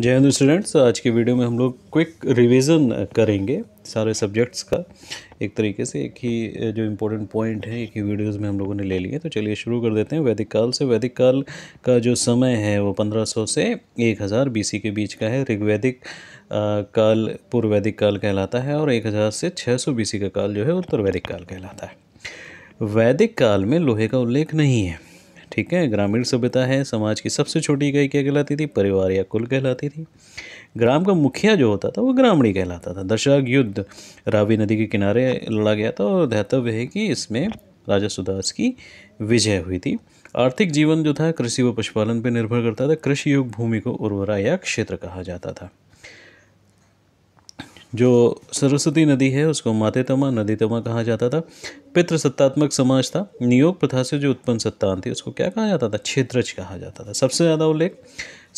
जय हिंद स्टूडेंट्स आज के वीडियो में हम लोग क्विक रिवीजन करेंगे सारे सब्जेक्ट्स का एक तरीके से एक ही जो इम्पोर्टेंट पॉइंट है एक ही वीडियोस में हम लोगों ने ले लिए तो चलिए शुरू कर देते हैं वैदिक काल से वैदिक काल का जो समय है वो 1500 से 1000 बीसी के बीच का है ऋग्वैदिक काल पूर्व वैदिक काल कहलाता है और एक से छः सौ का काल जो है उत्तर वैदिक काल कहलाता है वैदिक काल में लोहे का उल्लेख नहीं है ठीक है ग्रामीण सभ्यता है समाज की सबसे छोटी इकाई क्या कहलाती थी परिवार या कुल कहलाती थी ग्राम का मुखिया जो होता था वो ग्रामीणी कहलाता था दशाग युद्ध रावी नदी के किनारे लड़ा गया था और ध्यातव्य है कि इसमें राजा सुदास की विजय हुई थी आर्थिक जीवन जो था कृषि व पशुपालन पर निर्भर करता था कृषि युग भूमि को उर्वरा या क्षेत्र कहा जाता था जो सरस्वती नदी है उसको मातेतमा नदीतमा कहा जाता था पितृसत्तात्मक समाज था नियोग प्रथा से जो उत्पन्न सत्तान थी उसको क्या कहा जाता था क्षेत्रज कहा जाता था सबसे ज़्यादा उल्लेख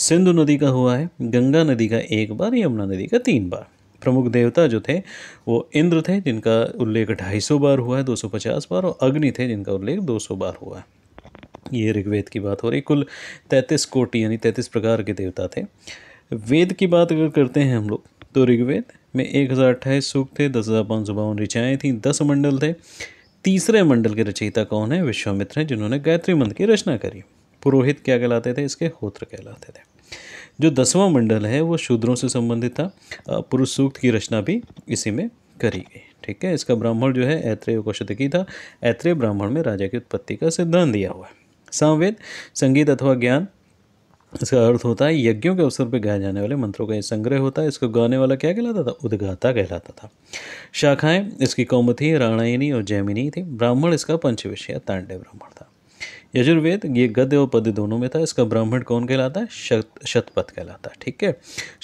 सिंधु नदी का हुआ है गंगा नदी का एक बार यमुना नदी का तीन बार प्रमुख देवता जो थे वो इंद्र थे जिनका उल्लेख ढाई बार हुआ है दो बार और अग्नि थे जिनका उल्लेख दो बार हुआ है ये ऋग्वेद की बात हो रही कुल तैंतीस कोटि यानी तैंतीस प्रकार के देवता थे वेद की बात अगर करते हैं हम लोग तो ऋग्वेद में एक हज़ार अट्ठाईस सूक्त थे दस हज़ार पाँच सौ बावन ऋचाएँ थीं दस मंडल थे तीसरे मंडल के रचयिता कौन है विश्वामित्र हैं जिन्होंने गायत्री मंत्र की रचना करी पुरोहित क्या कहलाते थे इसके होत्र कहलाते थे जो दसवां मंडल है वो शूद्रों से संबंधित था पुरुष सूक्त की रचना भी इसी में करी गई ठीक है इसका ब्राह्मण जो है ऐत्रेय कौशतकी था ऐत्रेय ब्राह्मण में राजा की उत्पत्ति का सिद्धांत दिया हुआ है सामवेद संगीत अथवा ज्ञान इसका अर्थ होता है यज्ञों के अवसर पर गाए जाने वाले मंत्रों का ये संग्रह होता है इसको गाने वाला क्या कहलाता था उद्घाता कहलाता था शाखाएं इसकी कौमथी राणायनी और जैमिनी थी ब्राह्मण इसका पंचविषय तांडे ब्राह्मण था यजुर्वेद ये गद्य और पद्य दोनों में था इसका ब्राह्मण कौन कहलाता है शत शतपथ कहलाता है ठीक है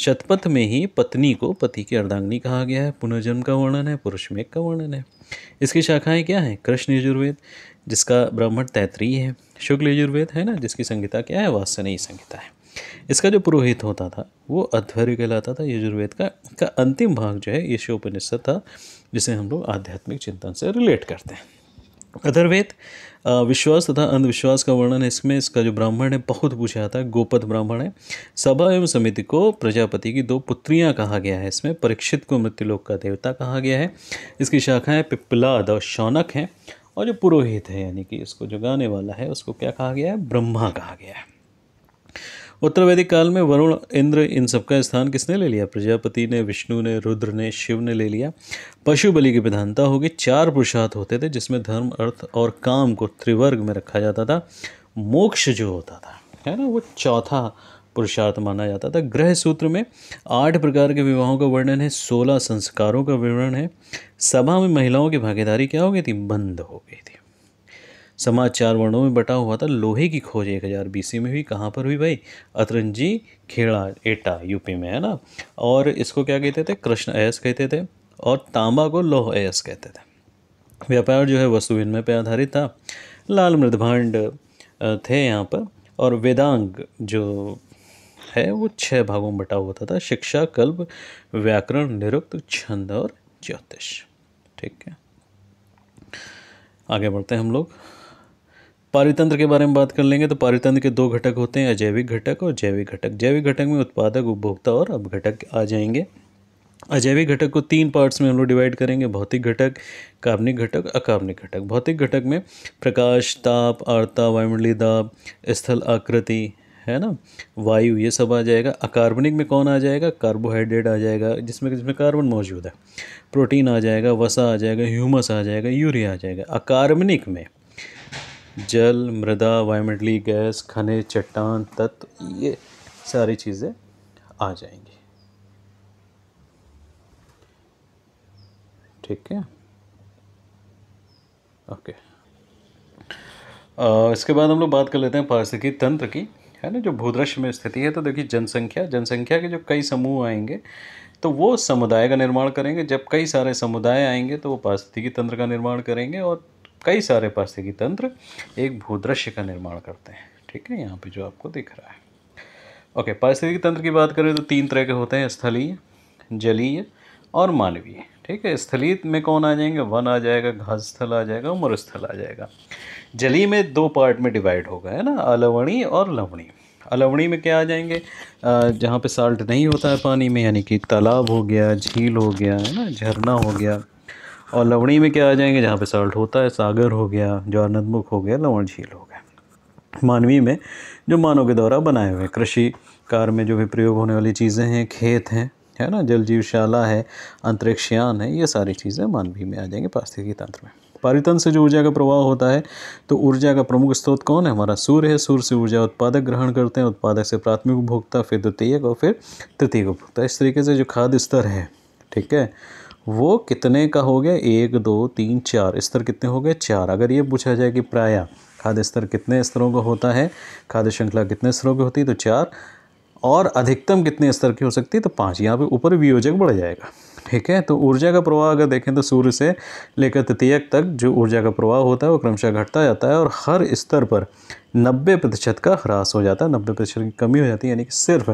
शतपथ में ही पत्नी को पति की अर्धांग्नि कहा गया है पुनर्जन्म का वर्णन है पुरुष में का वर्णन है इसकी शाखाएं क्या हैं कृष्ण यजुर्वेद जिसका ब्राह्मण तैतरीय है शुक्ल यजुर्वेद है ना जिसकी संहिता क्या है वासनीय संहिता है इसका जो पुरोहित होता था वो अध्वर्य कहलाता था यजुर्वेद का का अंतिम भाग जो है यशोपनिषद था जिसे हम लोग आध्यात्मिक चिंतन से रिलेट करते हैं अधर्वेद विश्वास तथा अंधविश्वास का वर्णन है इसमें इसका जो ब्राह्मण है बहुत पूछा जाता है गोपद ब्राह्मण है सभा एवं समिति को प्रजापति की दो पुत्रियाँ कहा गया है इसमें परीक्षित को मृत्युलोक का देवता कहा गया है इसकी शाखाएँ पिपलाद और शौनक हैं और जो पुरोहित है यानी कि इसको जो गाने वाला है उसको क्या कहा गया है ब्रह्मा कहा गया है उत्तर वैदिक काल में वरुण इंद्र इन सबका स्थान किसने ले लिया प्रजापति ने विष्णु ने रुद्र ने शिव ने ले लिया पशु बलि की विधानता होगी चार पुरुषार्थ होते थे जिसमें धर्म अर्थ और काम को त्रिवर्ग में रखा जाता था मोक्ष जो होता था है ना वो चौथा पुरुषार्थ माना जाता था ग्रह सूत्र में आठ प्रकार के विवाहों का वर्णन है सोलह संस्कारों का विवरण है सभा में महिलाओं की भागीदारी क्या हो गई थी बंद हो गई थी समाज चार वर्णों में बटा हुआ था लोहे की खोज एक हज़ार बीस में हुई कहाँ पर हुई भाई अतरंजी खेड़ा एटा यूपी में है ना और इसको क्या कहते थे कृष्ण अयस कहते थे और तांबा को लोह अयस कहते थे व्यापार जो है वस्तु विनिमय पर आधारित था लाल मृदभांड थे यहाँ पर और वेदांग जो है वो छः भागों में बटा हुआ था शिक्षा कल्प व्याकरण निरुक्त छंद और ज्योतिष ठीक है आगे बढ़ते हैं हम लोग पारितंत्र के बारे में बात कर लेंगे तो पारितंत्र के दो घटक होते हैं अजैविक घटक और जैविक घटक जैविक घटक में उत्पादक उपभोक्ता और अब घटक आ जाएंगे अजैविक घटक को तीन पार्ट्स में हम लोग डिवाइड करेंगे भौतिक घटक कार्बनिक घटक अकार्बनिक घटक भौतिक घटक में प्रकाश ताप आर्ता वायुमंडलीय दाब स्थल आकृति है ना वायु ये सब आ जाएगा अकार्बनिक में कौन आ जाएगा कार्बोहाइड्रेट आ जाएगा जिसमें जिसमें कार्बन मौजूद है प्रोटीन आ जाएगा वसा आ जाएगा ह्यूमस आ जाएगा यूरिया आ जाएगा अकार्बनिक में जल मृदा वायुमंडली गैस खनिज चट्टान तत्व ये सारी चीज़ें आ जाएंगी ठीक है ओके आ, इसके बाद हम लोग बात कर लेते हैं पारिस्थितिकी तंत्र की है ना जो भूदृश्य में स्थिति है तो देखिए जनसंख्या जनसंख्या के जो कई समूह आएंगे तो वो समुदाय का निर्माण करेंगे जब कई सारे समुदाय आएंगे तो वो पारिस्थितिकी तंत्र का निर्माण करेंगे और कई सारे पारिस्थितिकी तंत्र एक भूदृश्य का निर्माण करते हैं ठीक है यहाँ पे जो आपको दिख रहा है ओके पारिस्थितिकी तंत्र की बात करें तो तीन तरह के होते हैं स्थलीय जलीय और मानवीय ठीक है स्थलीय में कौन आ जाएंगे वन आ जाएगा घास स्थल आ जाएगा मरुस्थल आ जाएगा जली में दो पार्ट में डिवाइड होगा है ना अलवणी और लवणी अलवणी में क्या आ जाएंगे जहाँ पे साल्ट नहीं होता है पानी में यानी कि तालाब हो गया झील हो गया है ना झरना हो गया और लवणी में क्या आ जाएंगे जहाँ पे सॉल्ट होता है सागर हो गया ज्वारनदमुख हो गया लवण झील हो गया मानवीय में जो मानव के द्वारा बनाए हुए कृषि कार्य में जो भी प्रयोग होने वाली चीज़ें हैं खेत हैं है ना जल जीवशाला है अंतरिक्षयान है ये सारी चीज़ें मानवीय में आ जाएंगे पारिस्थितिकी तंत्र में पारितन से जो ऊर्जा का प्रवाह होता है तो ऊर्जा का प्रमुख स्रोत कौन है हमारा सूर्य है सूर्य से ऊर्जा उत्पादक ग्रहण करते हैं उत्पादक से प्राथमिक उपभोक्ता फिर द्वितीय और फिर तृतीय उपभोक्ता इस तरीके से जो खाद्य स्तर है ठीक है वो कितने का हो गया एक दो तीन चार स्तर कितने हो गए चार अगर ये पूछा जाए कि प्राय खाद्य स्तर कितने स्तरों का होता है खाद्य श्रृंखला कितने स्तरों की होती है तो चार और अधिकतम कितने स्तर की हो सकती है तो पाँच यहाँ पे ऊपर वियोजक बढ़ जाएगा ठीक है तो ऊर्जा का प्रवाह अगर देखें तो सूर्य से लेकर तृतीयक तक जो ऊर्जा का प्रवाह होता है वो क्रमशः घटता जाता है और हर स्तर पर नब्बे प्रतिशत का ह्रास हो जाता है नब्बे प्रतिशत की कमी हो जाती है यानी कि सिर्फ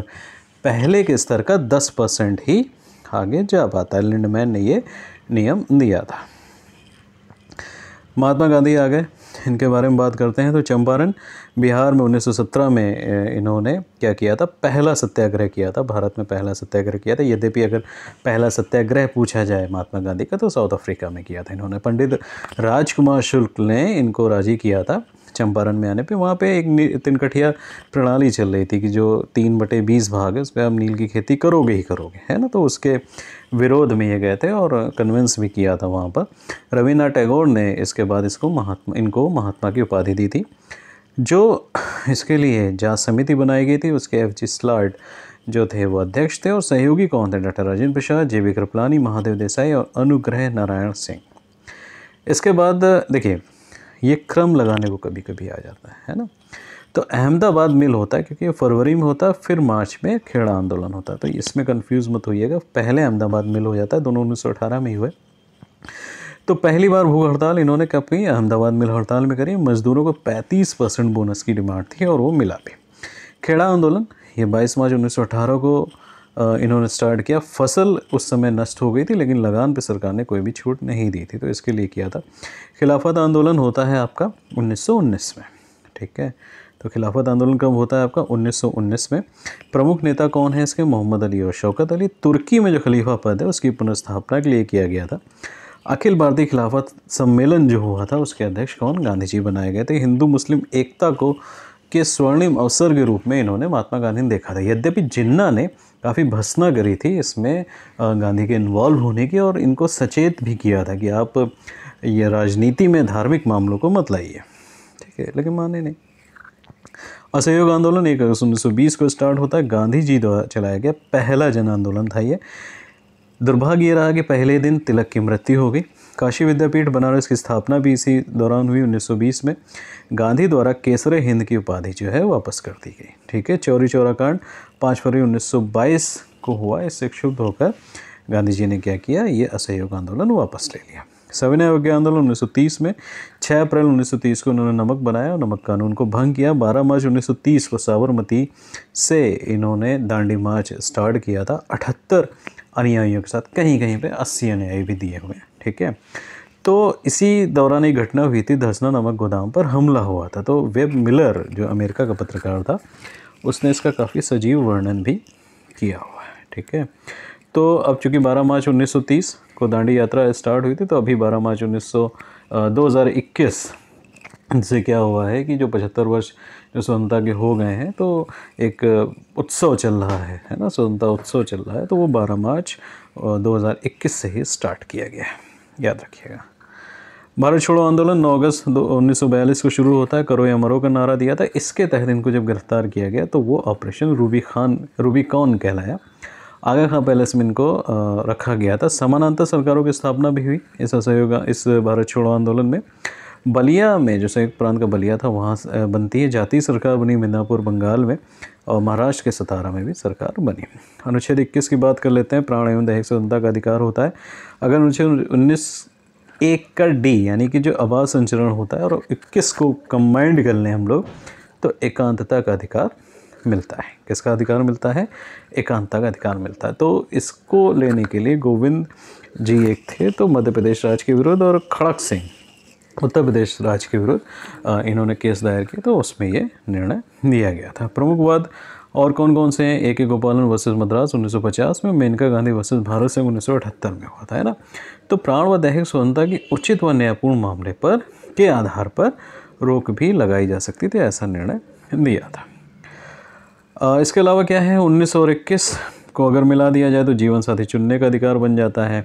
पहले के स्तर का दस परसेंट ही आगे जा पाता है लिंडमैन ने ये नियम दिया था महात्मा गांधी आ गए इनके बारे में बात करते हैं तो चंपारण बिहार में 1917 में इन्होंने क्या किया था पहला सत्याग्रह किया था भारत में पहला सत्याग्रह किया था यद्यपि अगर पहला सत्याग्रह पूछा जाए महात्मा गांधी का तो साउथ अफ्रीका में किया था इन्होंने पंडित राजकुमार शुल्क ने इनको राजी किया था चंपारण में आने पे वहाँ पे एक तिनकठिया प्रणाली चल रही थी कि जो तीन बटे बीस भाग है उस पर आप नील की खेती करोगे ही करोगे है ना तो उसके विरोध में ये गए थे और कन्विंस भी किया था वहाँ पर रविन्द्रनाथ टैगोर ने इसके बाद इसको महात्मा इनको महात्मा की उपाधि दी थी जो इसके लिए जांच समिति बनाई गई थी उसके एफ जी स्लार्ट जो थे वो अध्यक्ष थे और सहयोगी कौन थे डॉक्टर राजेंद्र प्रसाद जे वी कृपलानी महादेव देसाई और अनुग्रह नारायण सिंह इसके बाद देखिए ये क्रम लगाने को कभी कभी आ जाता है है ना तो अहमदाबाद मिल होता है क्योंकि ये फरवरी में होता है फिर मार्च में खेड़ा आंदोलन होता है तो इसमें कन्फ्यूज़ मत होइएगा पहले अहमदाबाद मिल हो जाता है दोनों उन्नीस में ही हुए तो पहली बार भूख हड़ताल इन्होंने कब की अहमदाबाद मिल हड़ताल में करी मजदूरों को 35 परसेंट बोनस की डिमांड थी और वो मिला भी खेड़ा आंदोलन ये 22 मार्च अठारह को इन्होंने स्टार्ट किया फसल उस समय नष्ट हो गई थी लेकिन लगान पे सरकार ने कोई भी छूट नहीं दी थी तो इसके लिए किया था खिलाफत आंदोलन होता है आपका 1919 में ठीक है तो खिलाफत आंदोलन कब होता है आपका 1919 में प्रमुख नेता कौन है इसके मोहम्मद अली और शौकत अली तुर्की में जो खलीफा पद है उसकी पुनर्स्थापना के लिए किया गया था अखिल भारतीय खिलाफत सम्मेलन जो हुआ था उसके अध्यक्ष कौन गांधी जी बनाए गए थे हिंदू मुस्लिम एकता को के स्वर्णिम अवसर के रूप में इन्होंने महात्मा गांधी ने देखा था यद्यपि जिन्ना ने काफ़ी भसना करी थी इसमें गांधी के इन्वॉल्व होने की और इनको सचेत भी किया था कि आप ये राजनीति में धार्मिक मामलों को मत लाइए ठीक है लेकिन माने नहीं असहयोग आंदोलन एक अगस्त उन्नीस को स्टार्ट होता है गांधी जी द्वारा चलाया गया पहला जन आंदोलन था ये दुर्भाग्य ये रहा कि पहले दिन तिलक की मृत्यु हो गई काशी विद्यापीठ बनारस की स्थापना भी इसी दौरान हुई 1920 में गांधी द्वारा केसरे हिंद की उपाधि जो है वापस कर दी गई ठीक है चौरी चौरा कांड पाँच फरवरी 1922 को हुआ इससे क्षुब्ध होकर गांधी जी ने क्या किया ये असहयोग आंदोलन वापस ले लिया सविनय अवज्ञा आंदोलन 1930 में 6 अप्रैल 1930 को उन्होंने नमक बनाया और नमक कानून को भंग किया 12 मार्च 1930 को साबरमती से इन्होंने दांडी मार्च स्टार्ट किया था अठहत्तर अनुयायियों के साथ कहीं कहीं पे 80 अनुयायी भी दिए हुए हैं ठीक है तो इसी दौरान एक घटना हुई थी धसना नमक गोदाम पर हमला हुआ था तो वेब मिलर जो अमेरिका का पत्रकार था उसने इसका काफ़ी सजीव वर्णन भी किया हुआ है ठीक है तो अब चूँकि 12 मार्च 1930 को दांडी यात्रा स्टार्ट हुई थी तो अभी 12 मार्च उन्नीस 2021 से क्या हुआ है कि जो पचहत्तर वर्ष जो स्वतंत्रता के हो गए हैं तो एक उत्सव चल रहा है है ना स्वतंत्रता उत्सव चल रहा है तो वो 12 मार्च 2021 से ही स्टार्ट किया गया है याद रखिएगा भारत छोड़ो आंदोलन 9 अगस्त दो उन्नीस को शुरू होता है करो या मरो का नारा दिया था इसके तहत इनको जब गिरफ्तार किया गया तो वो ऑपरेशन रूबी खान रूबी कौन कहलाया आगा खां पैलेस में इनको रखा गया था समानांतर सरकारों की स्थापना भी हुई इस असहयोग इस भारत छोड़ो आंदोलन में बलिया में जो संयुक्त प्रांत का बलिया था वहाँ बनती है जातीय सरकार बनी मिदनापुर बंगाल में और महाराष्ट्र के सतारा में भी सरकार बनी अनुच्छेद इक्कीस की बात कर लेते हैं प्राण एवं दैहिक स्वतंत्रता का अधिकार होता है अगर अनुच्छेद उन्नीस एक का डी यानी कि जो आवाज संचरण होता है और इक्कीस को कंबाइंड कर लें हम लोग तो एकांतता का अधिकार मिलता है किसका अधिकार मिलता है एकांतता का अधिकार मिलता है तो इसको लेने के लिए गोविंद जी एक थे तो मध्य प्रदेश राज्य के विरोध और खड़क सिंह उत्तर प्रदेश राज्य के विरुद्ध इन्होंने केस दायर किया तो उसमें ये निर्णय लिया गया था प्रमुख वाद और कौन कौन से हैं ए के गोपालन वर्सेज मद्रास 1950 में मेनका गांधी वर्सेज भारत सिंह उन्नीस में हुआ था है ना तो प्राण व दैहिक स्वतंत्रता की उचित व न्यायपूर्ण मामले पर के आधार पर रोक भी लगाई जा सकती थी ऐसा निर्णय लिया था इसके अलावा क्या है उन्नीस को अगर मिला दिया जाए तो जीवन साथी चुनने का अधिकार बन जाता है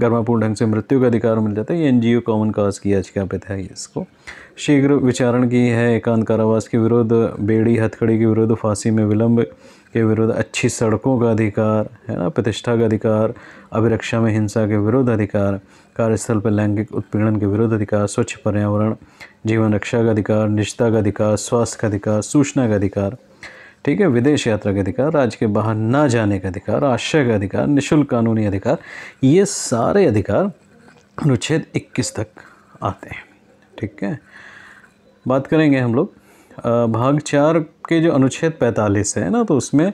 गर्मापूर्ण ढंग से मृत्यु का अधिकार मिल जाता है ये एन कॉमन काज की याचिका पे था इसको शीघ्र विचारण की है एकांत कारावास के विरुद्ध बेड़ी हथकड़ी के विरुद्ध फांसी में विलंब के विरुद्ध अच्छी सड़कों का अधिकार है ना प्रतिष्ठा का अधिकार अभिरक्षा में हिंसा के विरुद्ध अधिकार कार्यस्थल पर लैंगिक उत्पीड़न के विरुद्ध अधिकार स्वच्छ पर्यावरण जीवन रक्षा का अधिकार निजता का अधिकार स्वास्थ्य का अधिकार सूचना का अधिकार ठीक है विदेश यात्रा का अधिकार राज्य के बाहर ना जाने का अधिकार आश्रय का अधिकार निःशुल्क कानूनी अधिकार ये सारे अधिकार अनुच्छेद 21 तक आते हैं ठीक है बात करेंगे हम लोग भाग चार के जो अनुच्छेद 45 है ना तो उसमें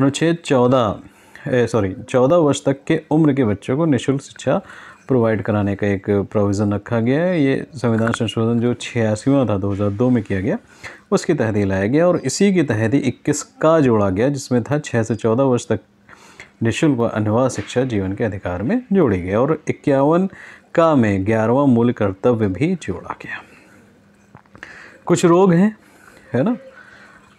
अनुच्छेद 14 सॉरी 14 वर्ष तक के उम्र के बच्चों को निःशुल्क शिक्षा प्रोवाइड कराने का एक प्रोविज़न रखा गया है ये संविधान संशोधन जो छियासीवा था 2002 में किया गया उसके तहत ही लाया गया और इसी के तहत ही इक्कीस का जोड़ा गया जिसमें था छः से चौदह वर्ष तक निःशुल्क व अनिवार्य शिक्षा जीवन के अधिकार में जोड़ी गई और इक्यावन का में ग्यारहवा मूल कर्तव्य भी जोड़ा गया कुछ रोग हैं है ना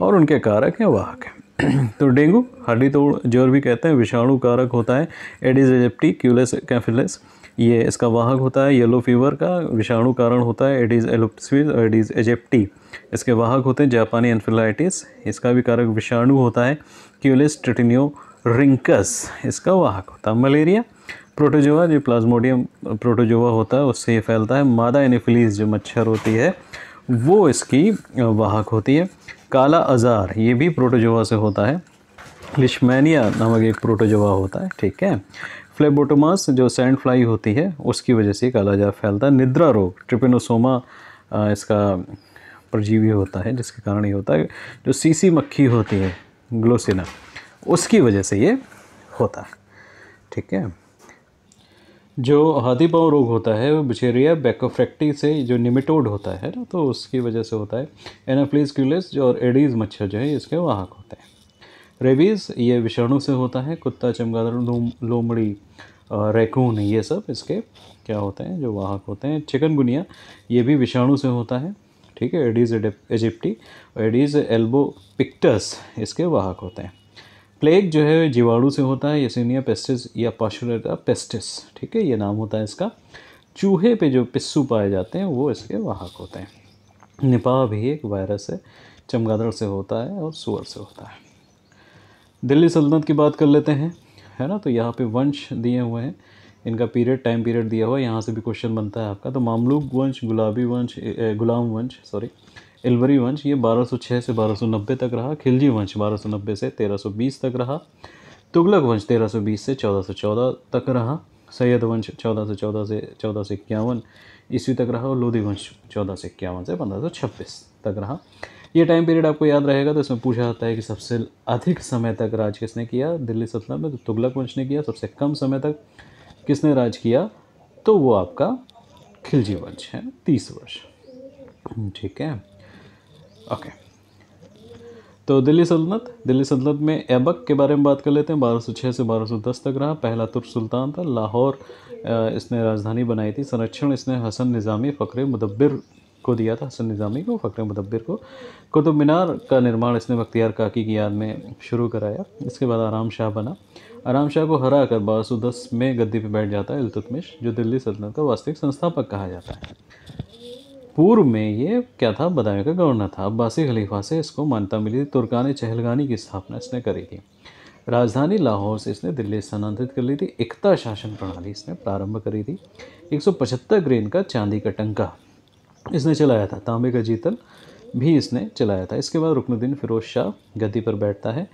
और उनके कारक हैं वाहक हैं तो डेंगू हड्डी तोड़ जोर भी कहते हैं विषाणु कारक होता है एडिजेप्टी एजेप्टी क्यूलेस कैफिलस ये इसका वाहक होता है येलो फीवर का विषाणु कारण होता है एडीज एलोप्सिस एडीज एजेप्टी इसके वाहक होते हैं जापानी एनफिलाइटिस इसका भी कारक विषाणु होता है क्यूलिस ट्रिटिनियो रिंकस इसका वाहक होता है मलेरिया प्रोटोजोवा जो प्लाज्मोडियम प्रोटोजोवा होता है उससे ये फैलता है मादा एनिफिलीज जो मच्छर होती है वो इसकी वाहक होती है काला अजार ये भी प्रोटोजोवा से होता है लिशमैनिया नामक एक प्रोटोजोवा होता है ठीक है फ्लेबोटोमास जो सैंड फ्लाई होती है उसकी वजह से कालाजार फैलता है निद्रा रोग ट्रिपिनोसोमा इसका परजीवी होता है जिसके कारण ये होता है जो सीसी मक्खी होती है ग्लोसिना उसकी वजह से ये होता है ठीक है जो हाथी पाँव रोग होता है वो बिचेरिया बैकोफ्रैक्टी से जो निमिटोड होता है ना तो उसकी वजह से होता है एनाफ्लिस क्यूलिस और एडीज़ मच्छर जो है इसके वाहक होते हैं रेबीज़ ये विषाणु से होता है कुत्ता चमगादड़ लोम लोमड़ी रैकून ये सब इसके क्या होते हैं जो वाहक होते हैं चिकनगुनिया ये भी विषाणु से होता है ठीक है Aedes aegypti Aedes albopictus इसके वाहक होते हैं प्लेग जो है जीवाणु से होता है यसिनिया पेस्टिस या पाशुलटा पेस्टिस ठीक है ये नाम होता है इसका चूहे पे जो पिस्सू पाए जाते हैं वो इसके वाहक होते हैं निपाह भी एक वायरस है चमगादड़ से होता है और सुअर से होता है दिल्ली सल्तनत की बात कर लेते हैं है ना तो यहाँ पे वंश दिए हुए हैं इनका पीरियड टाइम पीरियड दिया हुआ है यहाँ से भी क्वेश्चन बनता है आपका तो मामलूक वंश गुलाबी वंश गुलाम वंश सॉरी इलवरी वंश ये 1206 से 1290 तक रहा खिलजी वंश 1290 से 1320 तक रहा तुगलक वंश 1320 से 1414 तक रहा सैयद वंश 1414 से चौदह से इक्यावन ईस्वी तक रहा और लोधी वंश चौदह से इक्यावन से पंद्रह तक रहा ये टाइम पीरियड आपको याद रहेगा तो इसमें पूछा जाता है कि सबसे अधिक समय तक राज किसने किया दिल्ली सल्तनत में तो तुगलक वंश ने किया सबसे कम समय तक किसने राज किया तो वो आपका खिलजी वंश है तीस वर्ष ठीक है ओके तो दिल्ली सल्तनत दिल्ली सल्तनत में ऐबक के बारे में बात कर लेते हैं 1206 से 1210 तक रहा पहला तुर्क सुल्तान था लाहौर इसने राजधानी बनाई थी संरक्षण इसने हसन निज़ामी फ़करे मुदब्बिर को दिया था हसन निज़ामी को फ़कर मदब्बिर को कुतुब मीनार का निर्माण इसने बख्तियार काकी की याद में शुरू कराया इसके बाद आराम शाह बना आराम शाह को हरा कर बारह सौ दस में गद्दी पर बैठ जाता है अलतुतमिश जो दिल्ली सल्तनत का वास्तविक संस्थापक कहा जाता है पूर्व में ये क्या था बदायूं का गवर्नर था अब्बासी खलीफा से इसको मान्यता मिली थी तुर्कान चहलगानी की स्थापना इसने करी थी राजधानी लाहौर से इसने दिल्ली स्थानांतरित कर ली थी एकता शासन प्रणाली इसने प्रारंभ करी थी 175 ग्रेन का चांदी का टंका इसने चलाया था तांबे का जीतल भी इसने चलाया था इसके बाद रुकनुद्दीन फिरोज शाह गद्दी पर बैठता है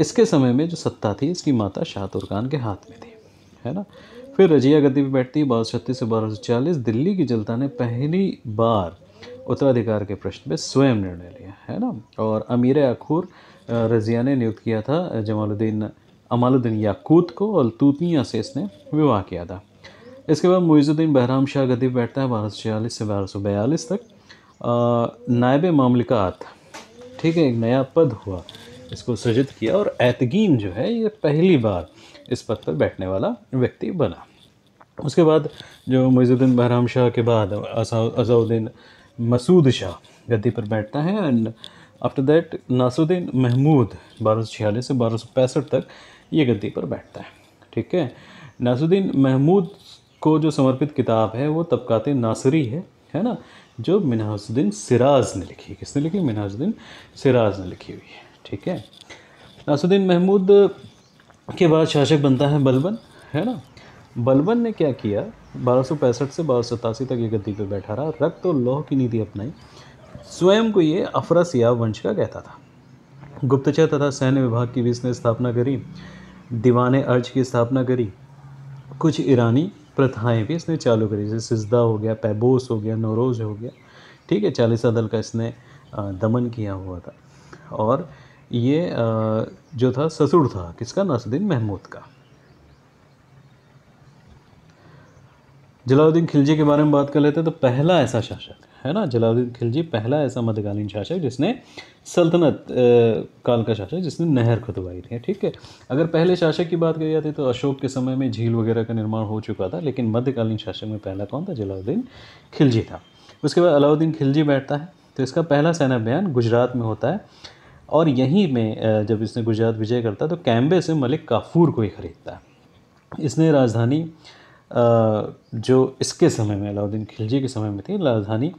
इसके समय में जो सत्ता थी इसकी माता शाहतुर खान के हाथ में थी है ना फिर रजिया गद्दी पर बैठती है बारह छत्तीस से बारह सौ चालीस दिल्ली की जनता ने पहली बार उत्तराधिकार के प्रश्न में स्वयं निर्णय लिया है ना और अमीर अखूर रजिया ने नियुक्त किया था जमालुद्दीन अमालुद्दीन याकूत को और तूतनिया से इसने विवाह किया था इसके बाद मुइजुद्दीन बहराम शाह गदीब बैठता है बारह सौ छियालीस से बारह सौ बयालीस तक नायब मामलिकात ठीक है एक नया पद हुआ इसको सृजित किया और ऐतगीन जो है ये पहली बार इस पद पर बैठने वाला व्यक्ति बना उसके बाद जो मुइजुद्दीन बहराम शाह के बाद अजाउद्दीन मसूद शाह गद्दी पर बैठता है and after that Nasiruddin Mahmud बारह सौ छियालीस से बारह सौ पैंसठ तक ये गद्दी पर बैठता है ठीक है नासुद्दीन महमूद को जो समर्पित किताब है वो तबक़ात नासरी है है ना जो मिनाजुद्दीन सिराज ने लिखी है किसने लिखी मिनाजुद्दीन सिराज ने लिखी हुई है ठीक है नासुद्दीन महमूद के बाद शासक बनता है बलबन है ना बलबन ने क्या किया बारह से बारह तक ये गद्दी पर बैठा रहा रक्त और लोह की नीति अपनाई स्वयं को ये अफरसियाब वंश का कहता था गुप्तचर तथा सैन्य विभाग की भी इसने स्थापना करी दीवान अर्ज की स्थापना करी कुछ ईरानी प्रथाएं भी इसने चालू करी जैसे सिजदा हो गया पैबोस हो गया नोरोज हो गया ठीक है चालीसा दल का इसने दमन किया हुआ था और ये जो था ससुर था किसका नसुद्दीन महमूद का जलाउद्दीन खिलजी के बारे में बात कर लेते हैं तो पहला ऐसा शासक है ना जलालुद्दीन खिलजी पहला ऐसा मध्यकालीन शासक जिसने सल्तनत काल का शासक जिसने नहर खुदवाई थी ठीक है अगर पहले शासक की बात की जाती तो अशोक के समय में झील वगैरह का निर्माण हो चुका था लेकिन मध्यकालीन शासक में पहला कौन था जलाउद्दीन खिलजी था उसके बाद अलाउद्दीन खिलजी बैठता है तो इसका पहला सेना बयान गुजरात में होता है और यहीं में जब इसने गुजरात विजय करता है तो कैम्बे से मलिक काफूर को ही खरीदता है इसने राजधानी जो इसके समय में अलाउद्दीन खिलजी के समय में थी राजधानी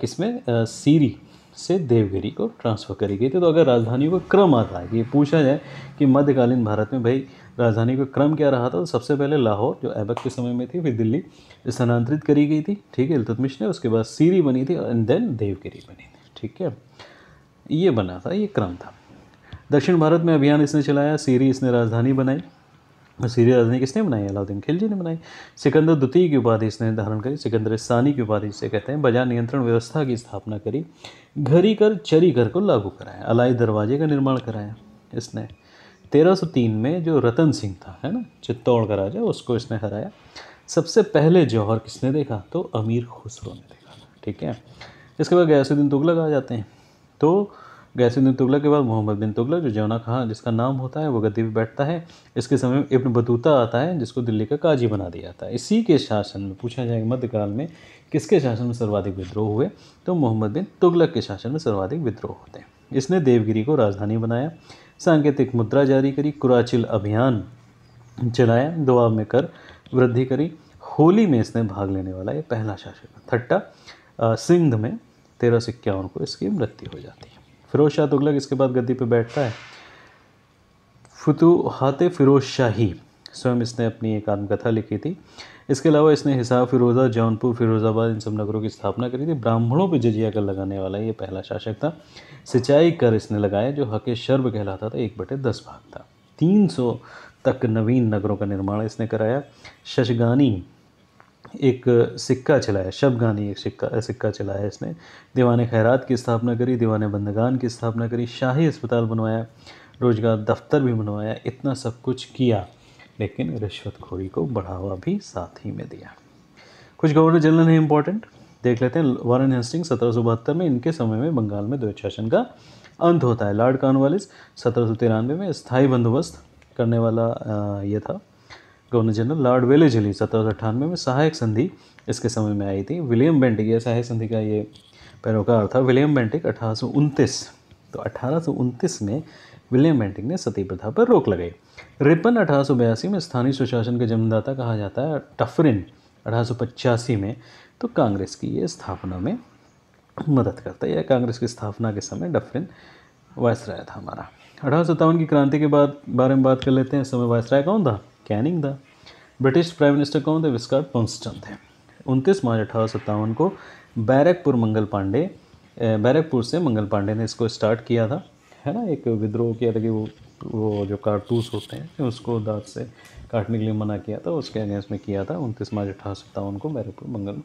किसमें सीरी से देवगिरी को ट्रांसफ़र करी गई थी तो अगर राजधानियों का क्रम आता है ये पूछा जाए कि मध्यकालीन भारत में भाई राजधानी का क्रम क्या रहा था तो सबसे पहले लाहौर जो ऐबक के समय में थी फिर दिल्ली स्थानांतरित करी गई थी ठीक है इल्तुतमिश ने उसके बाद सीरी बनी थी एंड देन देवगिरी बनी थी ठीक है ये बना था ये क्रम था दक्षिण भारत में अभियान इसने चलाया सीरी इसने राजधानी बनाई सीरियल राजधानी किसने बनाई अलाउद्दीन खिलजी ने बनाई सिकंदर द्वितीय की उपाधि इसने धारण करी सिकंदर स्थानी की उपाधि इसे कहते हैं बाजार नियंत्रण व्यवस्था की स्थापना करी घरी कर चरी कर को लागू कराया अलाई दरवाजे का निर्माण कराया इसने 1303 में जो रतन सिंह था है ना चित्तौड़ का राजा उसको इसने हराया सबसे पहले जौहर किसने देखा तो अमीर खुसरो ने देखा ठीक है इसके बाद गयासुद्दीन तुगलक आ जाते हैं तो गैसुद्दीन तुगलक के बाद मोहम्मद बिन तुगलक जो जौना खां जिसका नाम होता है वो गद्दी पर बैठता है इसके समय में इब्न बतूता आता है जिसको दिल्ली का काजी बना दिया जाता है इसी के शासन में पूछा जाएगा मध्यकाल में किसके शासन में सर्वाधिक विद्रोह हुए तो मोहम्मद बिन तुगलक के शासन में सर्वाधिक विद्रोह होते हैं इसने देवगिरी को राजधानी बनाया सांकेतिक मुद्रा जारी करी कुराचिल अभियान चलाया दुआ में कर वृद्धि करी होली में इसने भाग लेने वाला ये पहला शासक थट्टा सिंध में तेरह सौ इक्यावन को इसकी मृत्यु हो जाती है फिरोज शाह तुगलक इसके बाद गद्दी पर बैठता है फतूहत फिरोज शाही स्वयं इसने अपनी एक आत्मकथा लिखी थी इसके अलावा इसने हिसार फिरोज़ा जौनपुर फिरोज़ाबाद इन सब नगरों की स्थापना करी थी ब्राह्मणों पर जजिया कर लगाने वाला ये पहला शासक था सिंचाई कर इसने लगाया जो हके शर्ब कहलाता था एक बटे दस भाग था तीन सौ तक नवीन नगरों का निर्माण इसने कराया शशगानी एक सिक्का चलाया शब गानी एक सिक्का सिक्का चलाया इसने दीवान खैरात की स्थापना करी दीवान बंदगान की स्थापना करी शाही अस्पताल बनवाया रोज़गार दफ्तर भी बनवाया इतना सब कुछ किया लेकिन रिश्वतखोरी को बढ़ावा भी साथ ही में दिया कुछ गवर्नर जनरल हैं इंपॉर्टेंट देख लेते हैं वारन हेस्टिंग सत्रह में इनके समय में बंगाल में द्वैत शासन का अंत होता है लॉर्ड कॉर्नवालिस सत्रह में स्थायी बंदोबस्त करने वाला ये था गवर्नर जनरल लॉर्ड वेले झिली सत्रह में सहायक संधि इसके समय में आई थी विलियम बेंटिक यह सहायक संधि का ये पैरोकार था विलियम बेंटिक अठारह तो अठारह में विलियम बेंटिक ने सती प्रथा पर रोक लगाई रिपन अठारह में स्थानीय सुशासन के जन्मदाता कहा जाता है टफरिन अठारह में तो कांग्रेस की ये स्थापना में मदद करता है या कांग्रेस की स्थापना के समय डफरिन वायसराय था हमारा अठारह की क्रांति के बाद बारे में बात कर लेते हैं समय वायसराय कौन था कैनिंग था ब्रिटिश प्राइम मिनिस्टर कौन थे विस्कार पंस्टन थे उनतीस मार्च अठारह को बैरकपुर मंगल पांडे बैरकपुर से मंगल पांडे ने इसको स्टार्ट किया था है ना एक विद्रोह किया था कि वो वो जो कारतूस होते हैं उसको दांत से काटने के लिए मना किया था उसके अगेंस्ट में किया था उनतीस मार्च अठारह सत्तावन को बैरकपुर मंगल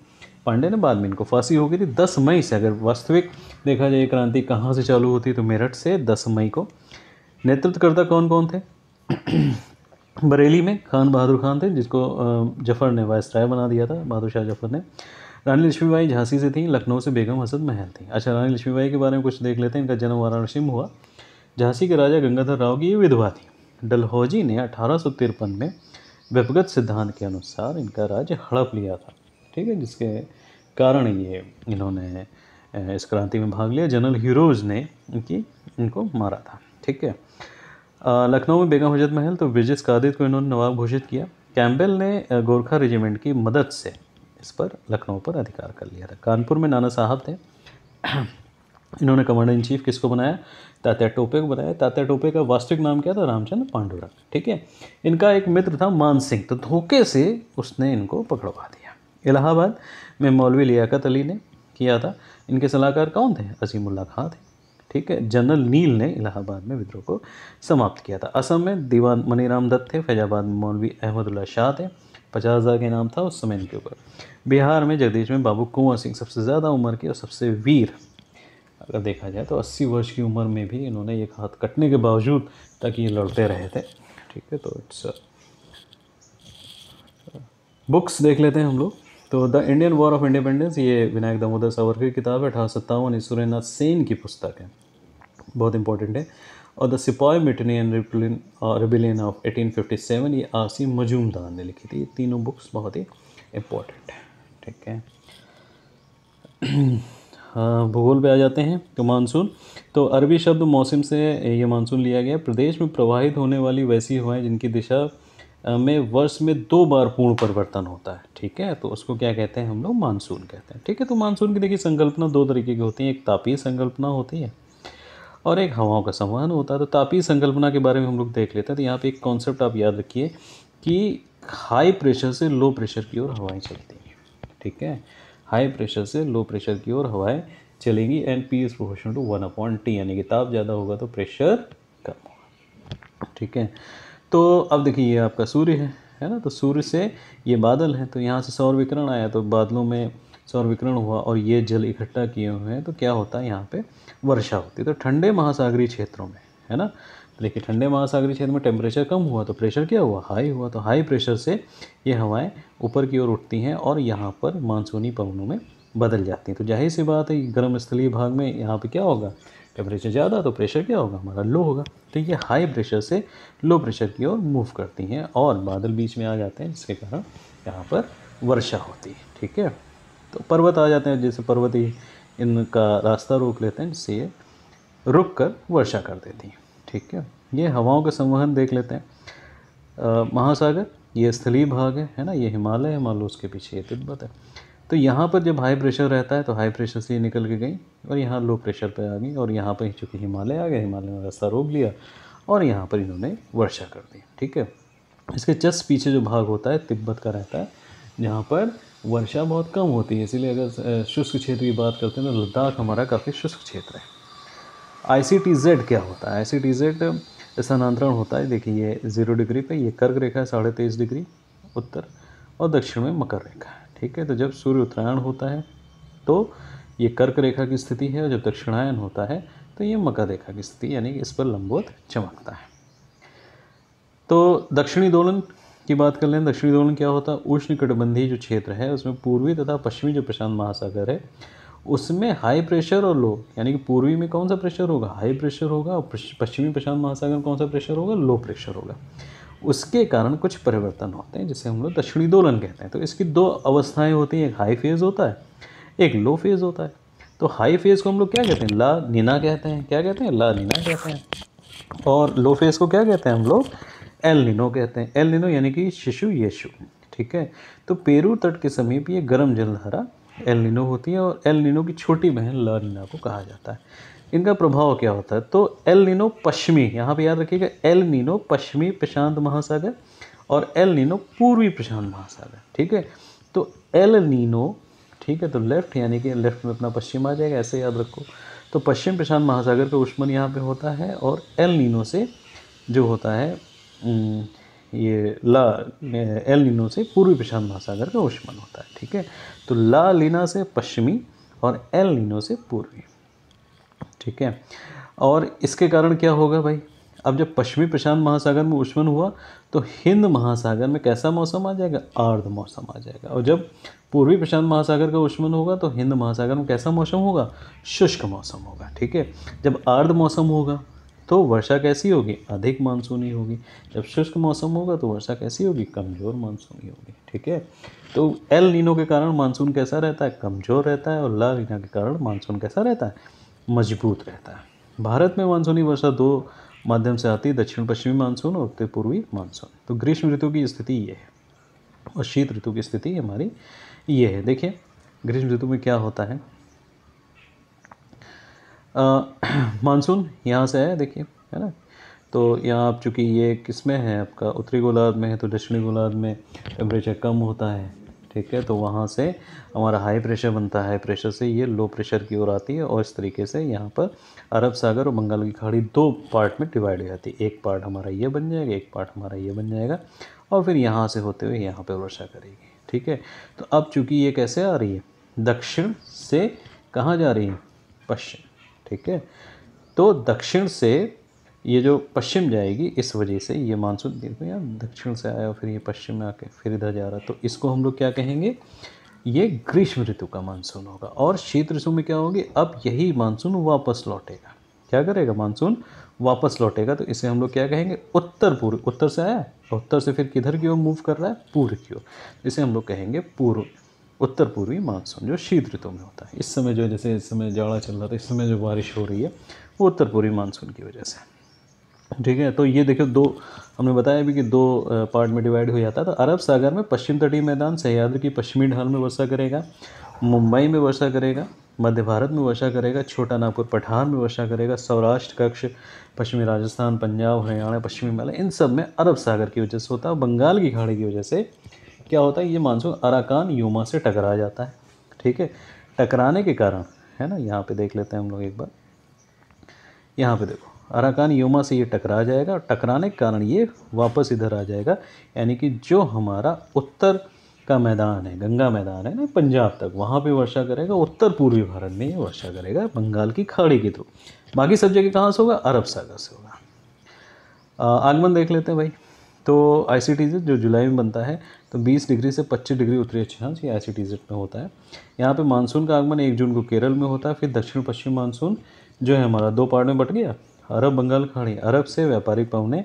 पांडे ने बाद में इनको फांसी हो गई थी दस मई से अगर वास्तविक देखा जाए क्रांति कहाँ से चालू होती तो मेरठ से दस मई को नेतृत्वकर्ता कौन कौन थे बरेली में खान बहादुर खान थे जिसको जफ़र ने राय बना दिया था बहादुर शाह जफ़र ने रानी लक्ष्मीबाई झांसी से थी लखनऊ से बेगम हसन महल थी अच्छा रानी लक्ष्मीबाई के बारे में कुछ देख लेते हैं इनका जन्म वाराणसी में हुआ झांसी के राजा गंगाधर राव की ये विधवा थी डलहौजी ने अठारह में व्यपगत सिद्धांत के अनुसार इनका राज्य हड़प लिया था ठीक है जिसके कारण ये इन्होंने इस क्रांति में भाग लिया जनरल हीरोज़ ने इनकी इनको मारा था ठीक है लखनऊ में बेगम हजरत महल तो विजिस कादिर को इन्होंने नवाब घोषित किया कैम्बेल ने गोरखा रेजिमेंट की मदद से इस पर लखनऊ पर अधिकार कर लिया था कानपुर में नाना साहब थे इन्होंने कमांडर इन चीफ किसको बनाया तात्या टोपे को बनाया तात्या टोपे का वास्तविक नाम क्या था रामचंद्र पांडुरंग ठीक है इनका एक मित्र था मान सिंह तो धोखे से उसने इनको पकड़वा दिया इलाहाबाद में मौलवी लियाकत अली ने किया था इनके सलाहकार कौन थे अजीमुल्ला खां थे ठीक है जनरल नील ने इलाहाबाद में विद्रोह को समाप्त किया था असम में दीवान मनीराम दत्त थे फैजाबाद में मौलवी अहमदुल्ला शाह थे पचास हज़ार के नाम था उस समय इनके ऊपर बिहार में जगदीश में बाबू कुंवर सिंह सबसे ज़्यादा उम्र के और सबसे वीर अगर देखा जाए तो अस्सी वर्ष की उम्र में भी इन्होंने एक हाथ कटने के बावजूद तक ये लड़ते रहे थे ठीक है तो इट्स बुक्स uh, देख लेते हैं हम लोग तो the Indian war of independence ये विनायक दामोदर सावरकर की किताब है अठारह सत्तावन ईश्वरनाथ सेन की पुस्तक है बहुत इंपॉर्टेंट है और द सिपाही मिटनी एंड रिपलिन रिबिलियन ऑफ सेवन ये आसी मजूमदार ने लिखी थी ये तीनों बुक्स बहुत ही इम्पोर्टेंट है ठीक है हाँ, भूगोल पे आ जाते हैं तो मानसून तो अरबी शब्द मौसम से ये मानसून लिया गया प्रदेश में प्रवाहित होने वाली वैसी हवाएं जिनकी दिशा में वर्ष में दो बार पूर्ण परिवर्तन होता है ठीक है तो उसको क्या कहते हैं हम लोग मानसून कहते हैं ठीक है तो मानसून की देखिए संकल्पना दो तरीके की होती है एक तापीय संकल्पना होती है और एक हवाओं का संवहन होता है तो तापीय संकल्पना के बारे में हम लोग देख लेते हैं तो यहाँ पर एक कॉन्सेप्ट आप याद रखिए कि हाई प्रेशर से लो प्रेशर की ओर हवाएँ चलती हैं ठीक है हाई प्रेशर से लो प्रेशर की ओर हवाएँ चलेंगी and P is proportional to one upon T यानी कि ताप ज़्यादा होगा तो प्रेशर कम होगा ठीक है तो अब देखिए ये आपका सूर्य है है ना तो सूर्य से ये बादल है तो यहाँ से सौर विकरण आया तो बादलों में सौर विकरण हुआ और ये जल इकट्ठा किए हुए हैं तो क्या होता है यहाँ पे वर्षा होती है तो ठंडे महासागरीय क्षेत्रों में है ना देखिए ठंडे महासागरीय क्षेत्र में टेम्परेचर कम हुआ तो प्रेशर क्या हुआ हाई हुआ तो हाई प्रेशर से ये हवाएं ऊपर की ओर उठती हैं और यहाँ पर मानसूनी पवनों में बदल जाती हैं तो जाहिर सी बात है गर्म स्थलीय भाग में यहाँ पे क्या होगा टेम्परेचर ज़्यादा तो प्रेशर क्या होगा हमारा लो होगा तो ये हाई प्रेशर से लो प्रेशर की ओर मूव करती हैं और बादल बीच में आ जाते हैं जिसके कारण यहाँ पर वर्षा होती है ठीक है तो पर्वत आ जाते हैं जैसे पर्वत ही इनका रास्ता रोक लेते हैं जिससे ये रुक कर वर्षा कर देती हैं ठीक है ये हवाओं का संवहन देख लेते हैं आ, महासागर ये स्थलीय भाग है है ना ये हिमालय है मान लो उसके पीछे ये तिब्बत है तो यहाँ पर जब हाई प्रेशर रहता है तो हाई प्रेशर से ये निकल के गई और यहाँ लो प्रेशर पे आ गई और यहाँ पर चूँकि हिमालय आ गया हिमालय में रास्ता रोक लिया और यहाँ पर इन्होंने वर्षा कर दी ठीक है इसके जस्ट पीछे जो भाग होता है तिब्बत का रहता है जहाँ पर वर्षा बहुत कम होती है इसीलिए अगर शुष्क क्षेत्र की बात करते हैं तो लद्दाख हमारा काफ़ी शुष्क क्षेत्र है आई क्या होता है आई सी स्थानांतरण होता है देखिए ये ज़ीरो डिग्री पे ये कर्क रेखा है साढ़े तेईस डिग्री उत्तर और दक्षिण में मकर रेखा है ठीक है तो जब सूर्य उत्तरायण होता है तो ये कर्क रेखा की स्थिति है और जब दक्षिणायन होता है तो ये मकर रेखा की स्थिति यानी कि इस पर लंबोत चमकता है तो दक्षिणी दोलन की बात कर लें दक्षिणी दोलन क्या होता है उष्ण कटबंधी जो क्षेत्र है उसमें पूर्वी तथा पश्चिमी जो प्रशांत महासागर है उसमें हाई प्रेशर और लो यानी कि पूर्वी में कौन सा प्रेशर होगा हाई प्रेशर होगा और पश्चिमी प्रशांत महासागर में कौन सा प्रेशर होगा लो प्रेशर होगा उसके कारण कुछ परिवर्तन होते हैं जिसे हम लोग दक्षिणी दोलन कहते हैं तो इसकी दो अवस्थाएं होती हैं एक हाई फेज़ होता है एक लो फेज़ होता है तो हाई फेज़ को हम लोग क्या कहते हैं ला नीना कहते हैं क्या कहते हैं ला नीना कहते हैं और लो फेज़ को क्या कहते हैं हम लोग एल निनो कहते हैं एल निनो यानी कि शिशु यशु ठीक है तो पेरू तट के समीप ये गर्म जलधारा एल निनो होती है और एल निनो की छोटी बहन ला नीना को कहा जाता है इनका प्रभाव क्या होता है तो एल नीनो पश्चिमी यहाँ पे याद रखिएगा एल नीनो पश्चिमी प्रशांत महासागर और एल नीनो पूर्वी प्रशांत महासागर ठीक है तो एल नीनो ठीक है तो लेफ़्ट यानी कि लेफ़्ट में अपना पश्चिम आ जाएगा ऐसे याद रखो तो पश्चिम प्रशांत महासागर का उष्मन यहाँ पे होता है और एल नीनो से जो होता है ये ला एल नीनो से पूर्वी प्रशांत महासागर का उष्मन होता है ठीक है तो ला लीना से पश्चिमी और एल नीनो से पूर्वी ठीक है और इसके कारण क्या होगा भाई अब जब पश्चिमी प्रशांत महासागर में उष्मन हुआ तो हिंद महासागर में कैसा मौसम आ जाएगा आर्द मौसम आ जाएगा और जब पूर्वी प्रशांत महासागर का उष्मन होगा तो हिंद महासागर में कैसा मौसम होगा शुष्क मौसम होगा ठीक है जब आर्द मौसम होगा तो वर्षा कैसी होगी अधिक मानसूनी होगी जब शुष्क मौसम होगा तो वर्षा कैसी होगी कमज़ोर मानसूनी होगी ठीक है तो एल नीनो के कारण मानसून कैसा रहता है कमज़ोर रहता है और ला नीना के कारण मानसून कैसा रहता है मजबूत रहता है भारत में मानसूनी वर्षा दो माध्यम से आती है दक्षिण पश्चिमी मानसून और उत्तर पूर्वी मानसून तो ग्रीष्म ऋतु की स्थिति ये है और शीत ऋतु की स्थिति हमारी ये है देखिए ग्रीष्म ऋतु में क्या होता है मानसून यहाँ से है देखिए है ना तो यहाँ आप चूँकि ये किस में है आपका उत्तरी गोलार्ध में है तो दक्षिणी गोलार्ध में टेम्परेचर कम होता है ठीक है तो वहाँ से हमारा हाई प्रेशर बनता है हाई प्रेशर से ये लो प्रेशर की ओर आती है और इस तरीके से यहाँ पर अरब सागर और बंगाल की खाड़ी दो पार्ट में डिवाइड हो जाती है एक पार्ट हमारा ये बन जाएगा एक पार्ट हमारा ये बन जाएगा और फिर यहाँ से होते हुए यहाँ पर वर्षा करेगी ठीक है तो अब चूँकि ये कैसे आ रही है दक्षिण से कहाँ जा रही है पश्चिम ठीक है तो दक्षिण से ये जो पश्चिम जाएगी इस वजह से ये मानसून देखो यार दक्षिण से आया फिर ये पश्चिम में आके फिर इधर जा रहा तो इसको हम लोग क्या कहेंगे ये ग्रीष्म ऋतु का मानसून होगा और शीत ऋतु में क्या होगी अब यही मानसून वापस लौटेगा क्या करेगा मानसून वापस लौटेगा तो इसे हम लोग क्या कहेंगे उत्तर पूर्व उत्तर से आया उत्तर से फिर किधर की ओर मूव कर रहा है पूर्व की ओर इसे हम लोग कहेंगे पूर्व उत्तर पूर्वी मानसून जो शीत ऋतु में होता है इस समय जो जैसे इस समय जाड़ा चल रहा था इस समय जो बारिश हो रही है वो उत्तर पूर्वी मानसून की वजह से ठीक है तो ये देखो दो हमने बताया भी कि दो पार्ट में डिवाइड हो जाता है तो अरब सागर में पश्चिम तटीय मैदान सह्याद्री की पश्चिमी ढाल में वर्षा करेगा मुंबई में वर्षा करेगा मध्य भारत में वर्षा करेगा छोटा नागपुर पठान में वर्षा करेगा सौराष्ट्र कक्ष पश्चिमी राजस्थान पंजाब हरियाणा पश्चिमी मेला इन सब में अरब सागर की वजह से होता है बंगाल की खाड़ी की वजह से क्या होता है ये मानसून अराकान यूमा से टकरा जाता है ठीक है टकराने के कारण है ना यहाँ पे देख लेते हैं हम लोग एक बार यहाँ पे देखो अराकान योमा से ये टकरा जाएगा और टकराने के कारण ये वापस इधर आ जाएगा यानी कि जो हमारा उत्तर का मैदान है गंगा मैदान है ना पंजाब तक वहाँ पे वर्षा करेगा उत्तर पूर्वी भारत में ये वर्षा करेगा बंगाल की खाड़ी के थ्रू बाकी सब जगह कहाँ से होगा अरब सागर से होगा आगमन देख लेते हैं भाई तो आई जो जुलाई में बनता है तो 20 डिग्री से 25 डिग्री उत्तरी अक्षांश ये आई में होता है यहाँ पे मानसून का आगमन एक जून को केरल में होता है फिर दक्षिण पश्चिम मानसून जो है हमारा दो पार्ट में बट गया अरब बंगाल खाड़ी अरब से व्यापारिक पवने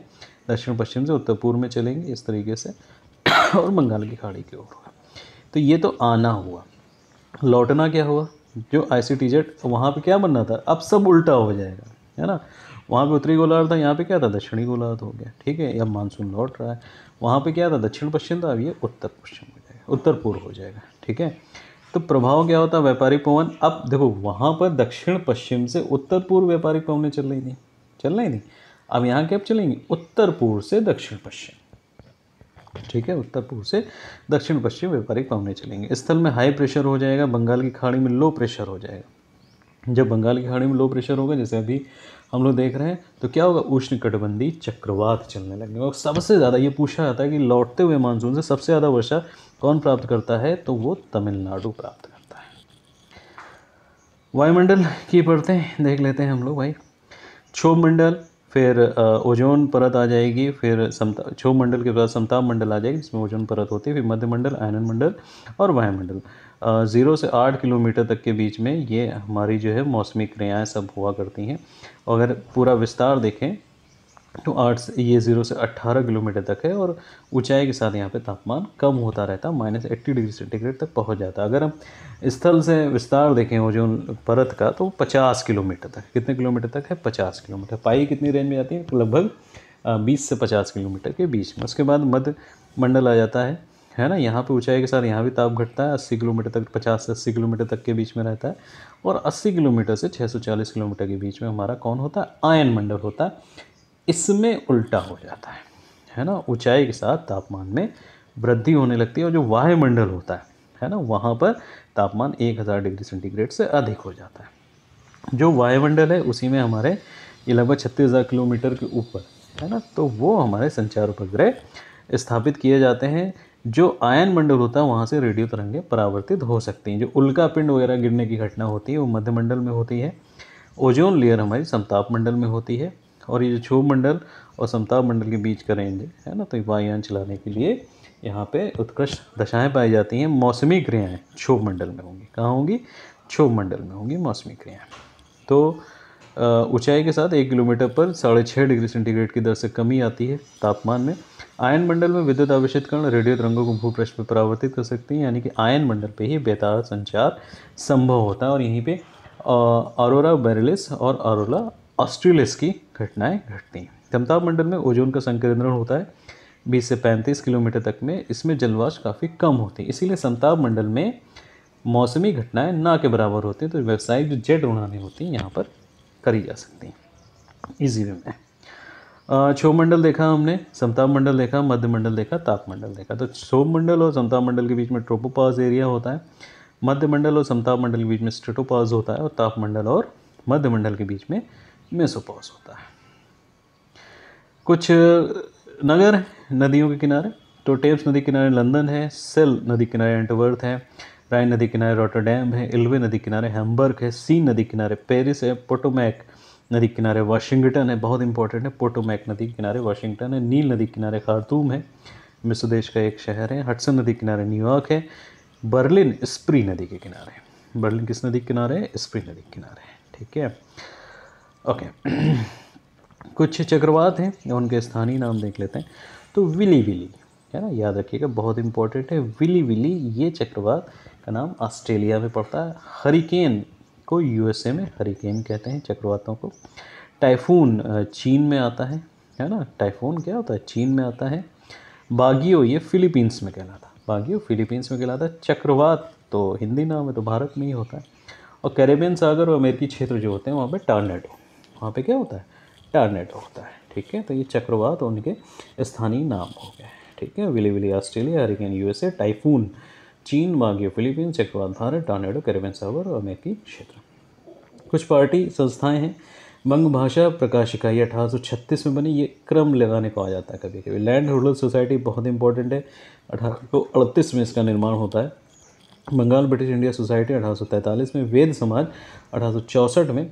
दक्षिण पश्चिम से उत्तर पूर्व में चलेंगे इस तरीके से और बंगाल की खाड़ी की ओर तो ये तो आना हुआ लौटना क्या हुआ जो आई सी टी जेट वहाँ पर क्या बनना था अब सब उल्टा हो जाएगा है ना वहाँ पे उत्तरी गोलार्ध था यहाँ पे क्या था दक्षिणी गोलार्ध हो गया ठीक है अब मानसून लौट रहा है वहाँ पे क्या था दक्षिण पश्चिम था अब ये उत्तर पश्चिम हो जाएगा उत्तर पूर्व हो जाएगा ठीक है तो प्रभाव क्या होता है व्यापारिक पवन अब देखो वहाँ पर दक्षिण पश्चिम से उत्तर पूर्व व्यापारिक पवने चल रही थी चलना ही नहीं अब यहाँ कैब चलेंगे उत्तर पूर्व से दक्षिण पश्चिम ठीक है उत्तर पूर्व से दक्षिण पश्चिम व्यापारिक पवने चलेंगे स्थल में हाई प्रेशर हो जाएगा बंगाल की खाड़ी में लो प्रेशर हो जाएगा जब बंगाल की खाड़ी में लो प्रेशर होगा जैसे अभी हम लोग देख रहे हैं तो क्या होगा उष्ण कटबंदी चक्रवात चलने लगने और सबसे ज़्यादा ये पूछा जाता है कि लौटते हुए मानसून से सबसे ज़्यादा वर्षा कौन प्राप्त करता है तो वो तमिलनाडु प्राप्त करता है वायुमंडल की पढ़ते हैं देख लेते हैं हम लोग भाई क्षोभ मंडल फिर ओजोन परत आ जाएगी फिर समता क्षोभ मंडल के बाद समताप मंडल आ जाएगी जिसमें ओजोन परत होती है फिर मध्य मंडल आयनन मंडल और वायुमंडल ज़ीरो से आठ किलोमीटर तक के बीच में ये हमारी जो है मौसमी क्रियाएँ सब हुआ करती हैं अगर पूरा विस्तार देखें तो आठ से ये ज़ीरो से अट्ठारह किलोमीटर तक है और ऊंचाई के साथ यहाँ पे तापमान कम होता रहता है माइनस एट्टी डिग्री सेंटीग्रेड तक पहुँच जाता है अगर हम स्थल से विस्तार देखें वो जो परत का तो पचास किलोमीटर तक कितने किलोमीटर तक है पचास किलोमीटर पाई कितनी रेंज में जाती है लगभग बीस से पचास किलोमीटर के बीच में उसके बाद मध्य मंडल आ जाता है है ना यहाँ पे ऊंचाई के साथ यहाँ भी ताप घटता है अस्सी किलोमीटर तक पचास से अस्सी किलोमीटर तक के बीच में रहता है और अस्सी किलोमीटर से 640 किलोमीटर के बीच में हमारा कौन होता है आयन मंडल होता है इसमें उल्टा हो जाता है है ना ऊंचाई के साथ तापमान में वृद्धि होने लगती है और जो वायुमंडल होता है है ना वहाँ पर तापमान 1000 डिग्री सेंटीग्रेड से अधिक हो जाता है जो वायुमंडल है उसी में हमारे ये लगभग छत्तीस हज़ार किलोमीटर के ऊपर है ना तो वो हमारे संचार उपग्रह स्थापित किए जाते हैं जो आयन मंडल होता है वहाँ से रेडियो तरंगें परावर्तित हो सकती हैं जो उल्का पिंड वगैरह गिरने की घटना होती है वो मध्यमंडल में होती है ओजोन लेयर हमारी समताप मंडल में होती है और ये जो क्षोभ मंडल और समताप मंडल के बीच का रेंज है ना तो वायुयान चलाने के लिए यहाँ पे उत्कृष्ट दशाएं पाई जाती हैं मौसमी क्रियाएं क्षोभ मंडल में होंगी कहाँ होंगी क्षोभ मंडल में होंगी मौसमी क्रियाएं तो ऊंचाई के साथ एक किलोमीटर पर साढ़े छः डिग्री सेंटीग्रेड की दर से कमी आती है तापमान में आयन मंडल में विद्युत आवेशित कर्ण रेडियो तरंगों को भूपृष्ठ पर परावर्तित कर सकती हैं यानी कि आयन मंडल पर ही बेतार संचार संभव होता है और यहीं पर अरोरा बैरलिस और अरोला ऑस्ट्रेलिस की घटनाएं घटती हैं क्षमता मंडल में ओजोन का संकेंद्रण होता है 20 से 35 किलोमीटर तक में इसमें जलवाष्प काफ़ी कम होती है इसीलिए समताप मंडल में मौसमी घटनाएं ना के बराबर होती हैं तो व्यावसायिक जो जेट उड़ाने होती हैं यहाँ पर करी जा सकती हैं इजी वे में क्षोभ मंडल देखा हमने समताप मंडल देखा मध्य मंडल देखा तापमंडल देखा तो क्षोभ मंडल और समताप मंडल के बीच में ट्रोपोपाज एरिया होता है मध्य मंडल और समताप मंडल के बीच में स्टेटोपाज होता है और तापमंडल और मध्य मंडल के बीच में मेसोपॉज होता है कुछ नगर नदियों के किनारे तो टेप्स नदी किनारे लंदन है सेल नदी किनारे एंटवर्थ है राइन नदी किनारे रोटरडैम है इल्वे नदी किनारे हैम्बर्ग है सीन नदी किनारे पेरिस है पोटोमैक नदी किनारे वाशिंगटन है बहुत इंपॉर्टेंट है पोटोमैक नदी किनारे वाशिंगटन है नील नदी किनारे खारतूम है मिस्र देश का एक शहर है हटसन नदी किनारे न्यूयॉर्क है बर्लिन स्प्री नदी के किनारे बर्लिन किस नदी किनारे है स्प्री नदी किनारे ठीक है ओके कुछ चक्रवात हैं उनके स्थानीय नाम देख लेते हैं तो विली विली है ना याद रखिएगा बहुत इंपॉर्टेंट है विली विली ये चक्रवात का नाम ऑस्ट्रेलिया में पड़ता है हरिकेन को यूएसए में हरिकेन कहते हैं चक्रवातों को टाइफून चीन में आता है है ना टाइफून क्या होता है चीन में आता है बागियो ये फिलीपींस में कहलाता है बागियो फिलीपींस में कहलाता है चक्रवात तो हिंदी नाम है तो भारत में ही होता है और कैरेबियन सागर और अमेरिकी क्षेत्र जो होते हैं वहाँ पर टार्नेडो वहाँ पे क्या होता है टर्नेट होता है ठीक है तो ये चक्रवात उनके स्थानीय नाम हो गए ठीक है willy willy Australia hurricane USA typhoon China Baguio Philippine चक्रवात भारत टॉर्नेडो कैरेबियन सावर और अमेरिकी क्षेत्र कुछ पार्टी संस्थाएँ हैं बंग भाषा प्रकाशिका ये अठारह में बनी ये क्रम लगाने को आ जाता है कभी कभी लैंड रूरल सोसाइटी बहुत इंपॉर्टेंट है अठारह में इसका निर्माण होता है बंगाल ब्रिटिश इंडिया सोसाइटी अठारह में वेद समाज अठारह में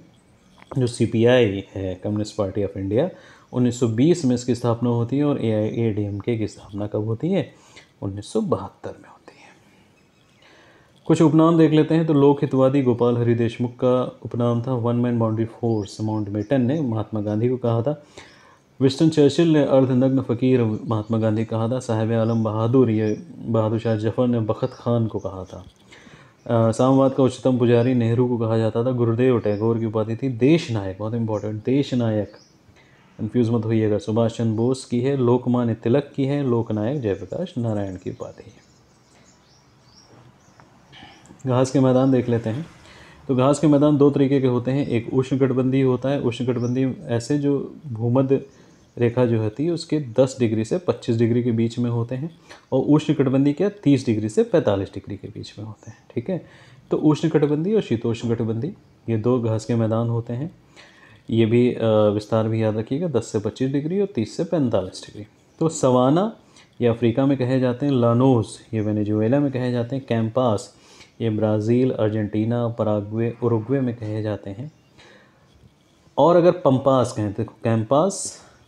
जो सी है कम्युनिस्ट पार्टी ऑफ इंडिया 1920 में इसकी स्थापना होती है और ए आई ए डी एम के की स्थापना कब होती है उन्नीस में होती है कुछ उपनाम देख लेते हैं तो लोक हितवादी गोपाल हरि देशमुख का उपनाम था one man boundary force Mountbatten ने महात्मा गांधी को कहा था विस्टन चर्चिल ने अर्धनग्न फ़कीर महात्मा गांधी कहा था साहेब आलम बहादुर ये बहादुर शाह जफर ने बखत खान को कहा था सामवाद का उच्चतम पुजारी नेहरू को कहा जाता था गुरुदेव टैगोर की उपाधि थी देश नायक बहुत इंपॉर्टेंट देश नायक कन्फ्यूज मत अगर सुभाष चंद्र बोस की है लोकमान्य तिलक की है लोकनायक जयप्रकाश नारायण की उपाधि है घास के मैदान देख लेते हैं तो घास के मैदान दो तरीके के होते हैं एक उष्णकटबंधी होता है उष्णकटबंधी ऐसे जो भूमध्य रेखा जो होती है उसके 10 डिग्री से 25 डिग्री के बीच में होते हैं और उष्ण कटबंधी क्या 30 डिग्री से 45 डिग्री के बीच में होते हैं ठीक है तो उष्ण कटबंधी और शीतोष्ण कटबंधी ये दो घास के मैदान होते हैं ये भी विस्तार भी याद रखिएगा दस से पच्चीस डिग्री और तीस से पैंतालीस डिग्री तो सवाना ये अफ्रीका में कहे जाते हैं लानोज ये वेनेजुएला में कहे जाते हैं कैंपास ये ब्राज़ील अर्जेंटीना पराग्वे उरुग्वे में कहे जाते हैं और अगर पम्पास कहें तो campos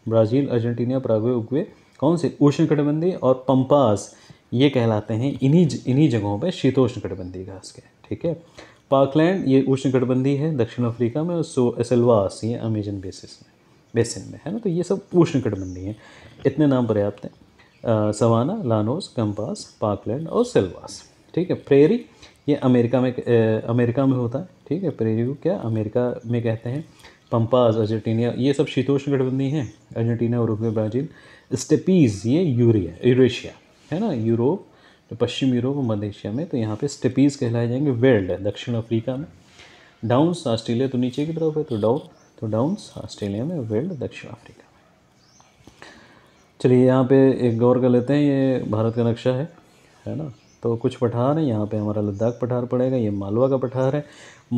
Brazil Argentina Paraguay Uruguay कौन से उष्ण कटिबंधी और पंपास ये कहलाते हैं इन्हीं इन्हीं जगहों पे शीतोष्ण कटिबंधी घास के ठीक है पाकलैंड ये उष्ण कटिबंधीय है दक्षिण अफ्रीका में और सो एसलवास ये अमेजन बेसिस में बेसिन में है ना तो ये सब उष्ण कटिबंधीय हैं इतने नाम पर्याप्त हैं सवाना लानोस कंपास पाकलैंड और सेलवास ठीक है प्रेरी ये अमेरिका में ए, अमेरिका में होता है ठीक है प्रेरी को क्या अमेरिका में कहते हैं पंपाज अर्जेंटीना ये सब शीतोष्ण गठबंधी हैं अर्जेंटीना उरुग्वे ब्राज़ील स्टेपीज़ ये यूरिया यूरेशिया है ना यूरोप तो पश्चिम यूरोप और मध्य एशिया में तो यहाँ पे स्टेपीज़ कहलाए जाएंगे वेल्ड दक्षिण अफ्रीका में डाउन्स ऑस्ट्रेलिया तो नीचे की तरफ है तो डाउन तो डाउन्स ऑस्ट्रेलिया में वेल्ड दक्षिण अफ्रीका में चलिए यहाँ पे एक गौर कर लेते हैं ये भारत का नक्शा है है ना तो कुछ पठार हैं यहाँ पे हमारा लद्दाख पठार पड़ेगा ये मालवा का पठार है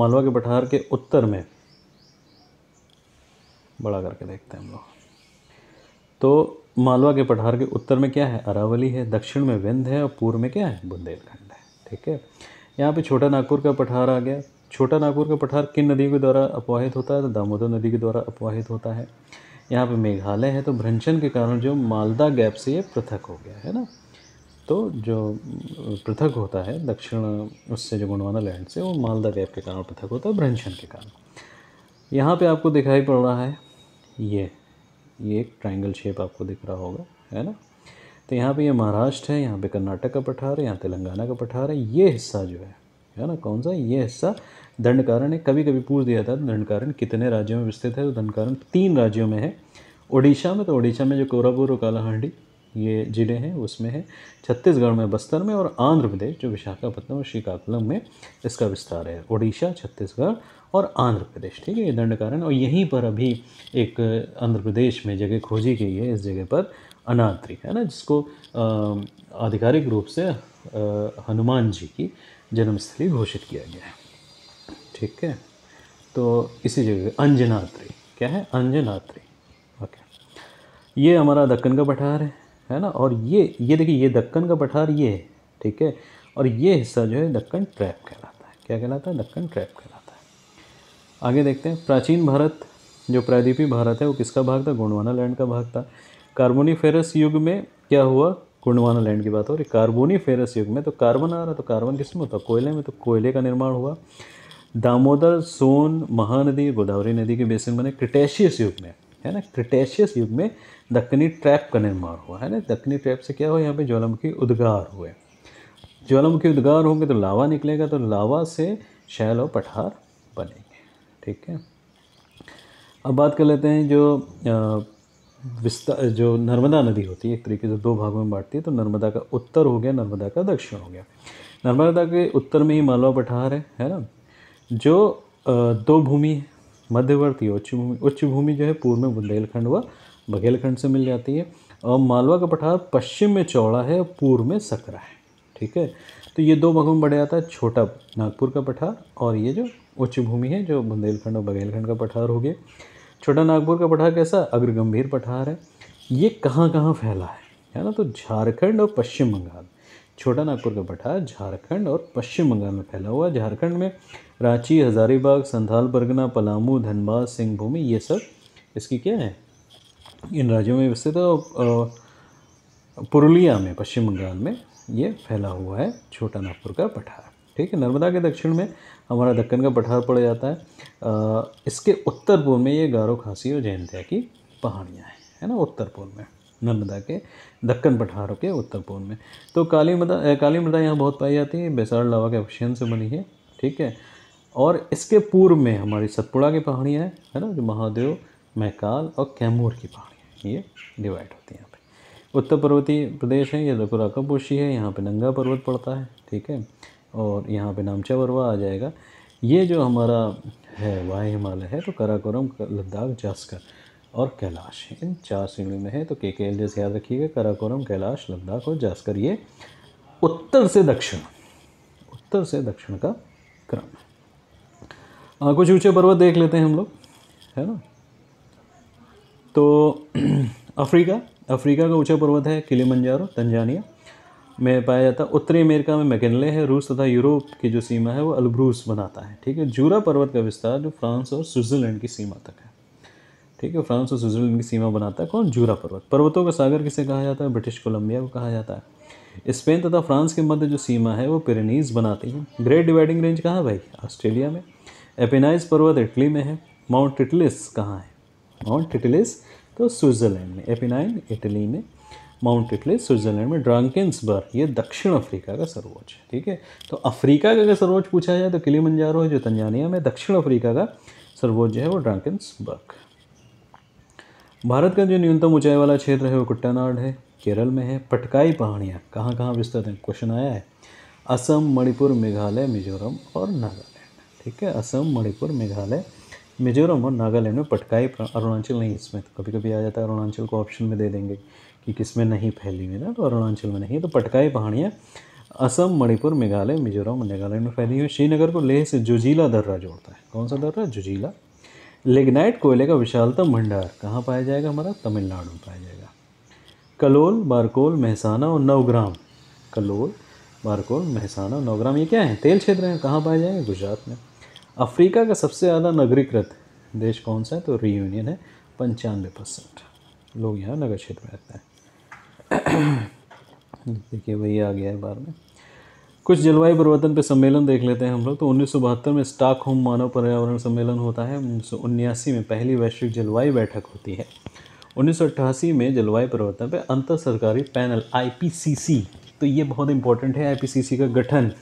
मालवा के पठार के उत्तर में बड़ा करके देखते हैं हम लोग तो मालवा के पठार के उत्तर में क्या है अरावली है दक्षिण में विंध है और पूर्व में क्या है बुंदेलखंड है ठीक है यहाँ पे छोटा नागपुर का पठार आ गया छोटा नागपुर का पठार किन नदियों के द्वारा अपवाहित होता है तो दामोदर नदी के द्वारा अपवाहित होता है यहाँ पे मेघालय है तो भ्रंशन के कारण जो मालदा गैप से ये पृथक हो गया है ना तो जो पृथक होता है दक्षिण उससे जो गुणवाना लैंड से वो मालदा गैप के कारण पृथक होता है भ्रंशन के कारण यहाँ पे आपको दिखाई पड़ रहा है ये ये एक ट्राइंगल शेप आपको दिख रहा होगा है ना तो यहाँ पे ये महाराष्ट्र है यहाँ पे कर्नाटक का पठार है यहाँ तेलंगाना का पठार है ये हिस्सा जो है है ना कौन सा ये हिस्सा दंडकारण ने कभी कभी पूछ दिया था दंडकारण कितने राज्यों में विस्तृत है तो दंडकारण तीन राज्यों में है उड़ीसा में तो उड़ीसा में जो कोरापुर और कालाहांडी ये ज़िले हैं उसमें है छत्तीसगढ़ में बस्तर में और आंध्र प्रदेश जो विशाखापट्टनम और श्रीकाकुलम में इसका विस्तार है ओडिशा छत्तीसगढ़ और आंध्र प्रदेश ठीक है ये दंड कारण और यहीं पर अभी एक आंध्र प्रदेश में जगह खोजी गई है इस जगह पर अनात्री है ना जिसको आधिकारिक रूप से हनुमान जी की जन्मस्थली घोषित किया गया है ठीक है तो इसी जगह अंजनात्री क्या है अंजनात्री ओके ये हमारा दक्कन का पठार है है ना और ये ये देखिए ये दक्कन का पठार ये है ठीक है और ये हिस्सा जो है दक्कन ट्रैप कहलाता है क्या कहलाता है दक्कन ट्रैप कहलाता है आगे देखते हैं प्राचीन भारत जो प्रायद्वीपी भारत है वो किसका भाग था गोंडवाना लैंड का भाग था कार्बोनी फेरस युग में क्या हुआ गोंडवाना लैंड की बात हो रही कार्बोनी फेरस युग में तो कार्बन आ रहा तो कार्बन किसमें होता कोयले में तो कोयले का निर्माण हुआ दामोदर सोन महानदी गोदावरी नदी के बेसिन बने क्रिटेशियस युग में है ना क्रिटेशियस युग में दक्कनी ट्रैप का निर्माण हुआ है ना दक्कनी ट्रैप से क्या हुआ यहाँ पे ज्वालामुखी उद्गार हुए ज्वालामुखी उद्गार होंगे तो लावा निकलेगा तो लावा से शैल और पठार ठीक है अब बात कर लेते हैं जो विस्तार जो नर्मदा नदी होती है एक तरीके से दो भागों में बांटती है तो नर्मदा का उत्तर हो गया नर्मदा का दक्षिण हो गया नर्मदा के उत्तर में ही मालवा पठार है है ना जो दो भूमि है मध्यवर्ती उच्च भूमि उच्च भूमि जो है पूर्व में बुंदेलखंड व बघेलखंड से मिल जाती है और मालवा का पठार पश्चिम में चौड़ा है और पूर्व में सकरा है ठीक है तो ये दो भागों में बढ़ जाता है छोटा नागपुर का पठार और ये जो उच्च भूमि है जो बुंदेलखंड और बघेलखंड का पठार हो गया छोटा नागपुर का पठार कैसा अग्र गंभीर पठार है ये कहाँ कहाँ फैला है है ना तो झारखंड और पश्चिम बंगाल छोटा नागपुर का पठार झारखंड और पश्चिम बंगाल में फैला हुआ झारखंड में रांची हजारीबाग संथाल परगना पलामू धनबाद सिंहभूमि ये सब इसकी क्या है इन राज्यों में विस्तृत है पुरुलिया में पश्चिम बंगाल में ये फैला हुआ है छोटा नागपुर का पठार ठीक है नर्मदा के दक्षिण में हमारा दक्कन का पठार पड़ जाता है इसके उत्तर पूर्व में ये गारो खासी और जयंत्या की पहाड़ियाँ हैं है ना उत्तर पूर्व में नर्मदा के दक्कन पठारों के उत्तर पूर्व में तो काली मृदा काली मृदा यहाँ बहुत पाई जाती है बेसार लावा के अवशेन से बनी है ठीक है और इसके पूर्व में हमारी सतपुड़ा की पहाड़ियाँ हैं है ना जो महादेव महकाल और कैमूर की पहाड़ियाँ ये डिवाइड होती हैं यहाँ पर उत्तर पर्वतीय प्रदेश है ये लकुराकापोशी है यहाँ पे नंगा पर्वत पड़ता है ठीक है और यहाँ पे नामचा वर्वा आ जाएगा ये जो हमारा है वाह हिमालय है तो कराकोरम लद्दाख जास्कर और कैलाश इन चार श्रेणी में है तो के के एल जैसे याद रखिएगा कराकोरम कैलाश लद्दाख और जास्कर ये उत्तर से दक्षिण उत्तर से दक्षिण का क्रम कुछ ऊँचे पर्वत देख लेते हैं हम लोग है ना तो अफ्रीका अफ्रीका का ऊँचा पर्वत है किलिमंजारो तंजानिया में पाया जाता है उत्तरी अमेरिका में मैकेनले है रूस तथा यूरोप की जो सीमा है वो अलब्रूस बनाता है ठीक है जूरा पर्वत का विस्तार जो फ्रांस और स्विट्ज़रलैंड की सीमा तक है ठीक है फ्रांस और स्विट्ज़रलैंड की सीमा बनाता है कौन जूरा पर्वत पर्वतों का सागर किसे कहा जाता है ब्रिटिश कोलंबिया को कहा जाता है स्पेन तथा फ्रांस के मध्य जो सीमा है वो पेरेनीज बनाती है ग्रेट डिवाइडिंग रेंज कहाँ भाई ऑस्ट्रेलिया में एपेनाइज पर्वत इटली में है माउंट टिटलिस कहाँ है माउंट टिटलिस तो स्विट्ज़रलैंड में एपिनाइन इटली में माउंट इटली स्विट्जरलैंड में ड्रांकिन्सबर्ग ये दक्षिण अफ्रीका का सर्वोच्च ठीक है तो अफ्रीका का अगर सर्वोच्च पूछा जाए तो किली मंजारो है जो तंजानिया में दक्षिण अफ्रीका का सर्वोच्च है वो ड्रांकिन्सबर्ग भारत का जो न्यूनतम ऊंचाई वाला क्षेत्र है वो कुट्टानाड है केरल में है पटकाई पहाड़ियाँ कहाँ कहाँ विस्तृत हैं क्वेश्चन आया है असम मणिपुर मेघालय मिजोरम और नागालैंड ठीक है असम मणिपुर मेघालय मिजोरम और नागालैंड में पटकाई अरुणाचल नहीं इसमें तो कभी कभी आ जाता है अरुणाचल को ऑप्शन में दे देंगे कि किस में नहीं फैली हुई ना तो अरुणाचल में नहीं तो पटकाई पहाड़ियाँ असम मणिपुर मेघालय मिजोरम और नागालैंड में फैली हुई श्रीनगर को लेह से जुजीला दर्रा जोड़ता है कौन सा दर्रा जुजीला लेगनाइट कोयले का विशालतम भंडार कहाँ पाया जाएगा हमारा तमिलनाडु में पाया जाएगा कलोल बारकोल महसाना और नवग्राम कलोल बारकोल महसाना और नवग्राम ये क्या है तेल क्षेत्र हैं कहाँ पाए जाएंगे गुजरात में अफ्रीका का सबसे ज़्यादा नगरीकृत देश कौन सा है तो रीयूनियन है पंचानवे परसेंट लोग यहाँ नगर क्षेत्र में रहते हैं देखिए वही आ गया है बार में कुछ जलवायु परिवर्तन पे सम्मेलन देख लेते हैं हम लोग तो उन्नीस में होम मानव पर्यावरण सम्मेलन होता है उन्नीस में पहली वैश्विक जलवायु बैठक होती है उन्नीस में जलवायु परिवर्तन पे अंतर सरकारी पैनल आई तो ये बहुत इंपॉर्टेंट है आई का गठन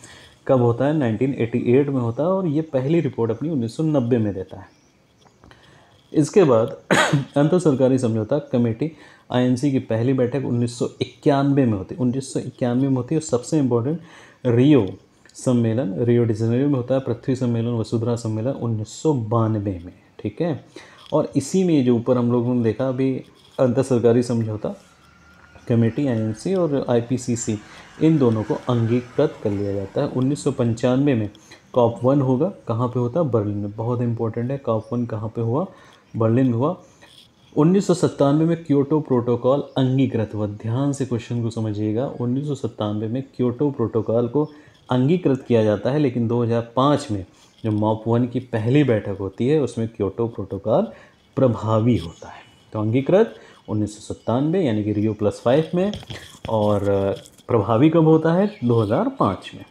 कब होता है 1988 में होता है और ये पहली रिपोर्ट अपनी 1990 में देता है इसके बाद अंतर सरकारी समझौता कमेटी आईएमसी की पहली बैठक 1991 में होती है 1991 में होती है और सबसे इम्पोर्टेंट रियो सम्मेलन रियो डिजनरी में होता है पृथ्वी सम्मेलन वसुधरा सम्मेलन उन्नीस में ठीक है और इसी में जो ऊपर हम लोगों ने देखा अभी अंतर सरकारी समझौता कमेटी आईएनसी और आईपीसीसी इन दोनों को अंगीकृत कर लिया जाता है उन्नीस में कॉप वन होगा कहाँ पे होता है बर्लिन में बहुत इंपॉर्टेंट है कॉप वन कहाँ पे हुआ बर्लिन में हुआ उन्नीस में क्योटो प्रोटोकॉल अंगीकृत हुआ ध्यान से क्वेश्चन को समझिएगा उन्नीस में क्योटो प्रोटोकॉल को अंगीकृत किया जाता है लेकिन 2005 में जो मॉप वन की पहली बैठक होती है उसमें क्योटो प्रोटोकॉल प्रभावी होता है तो अंगीकृत उन्नीस यानी कि रियो प्लस फाइव में और प्रभावी कब होता है 2005 में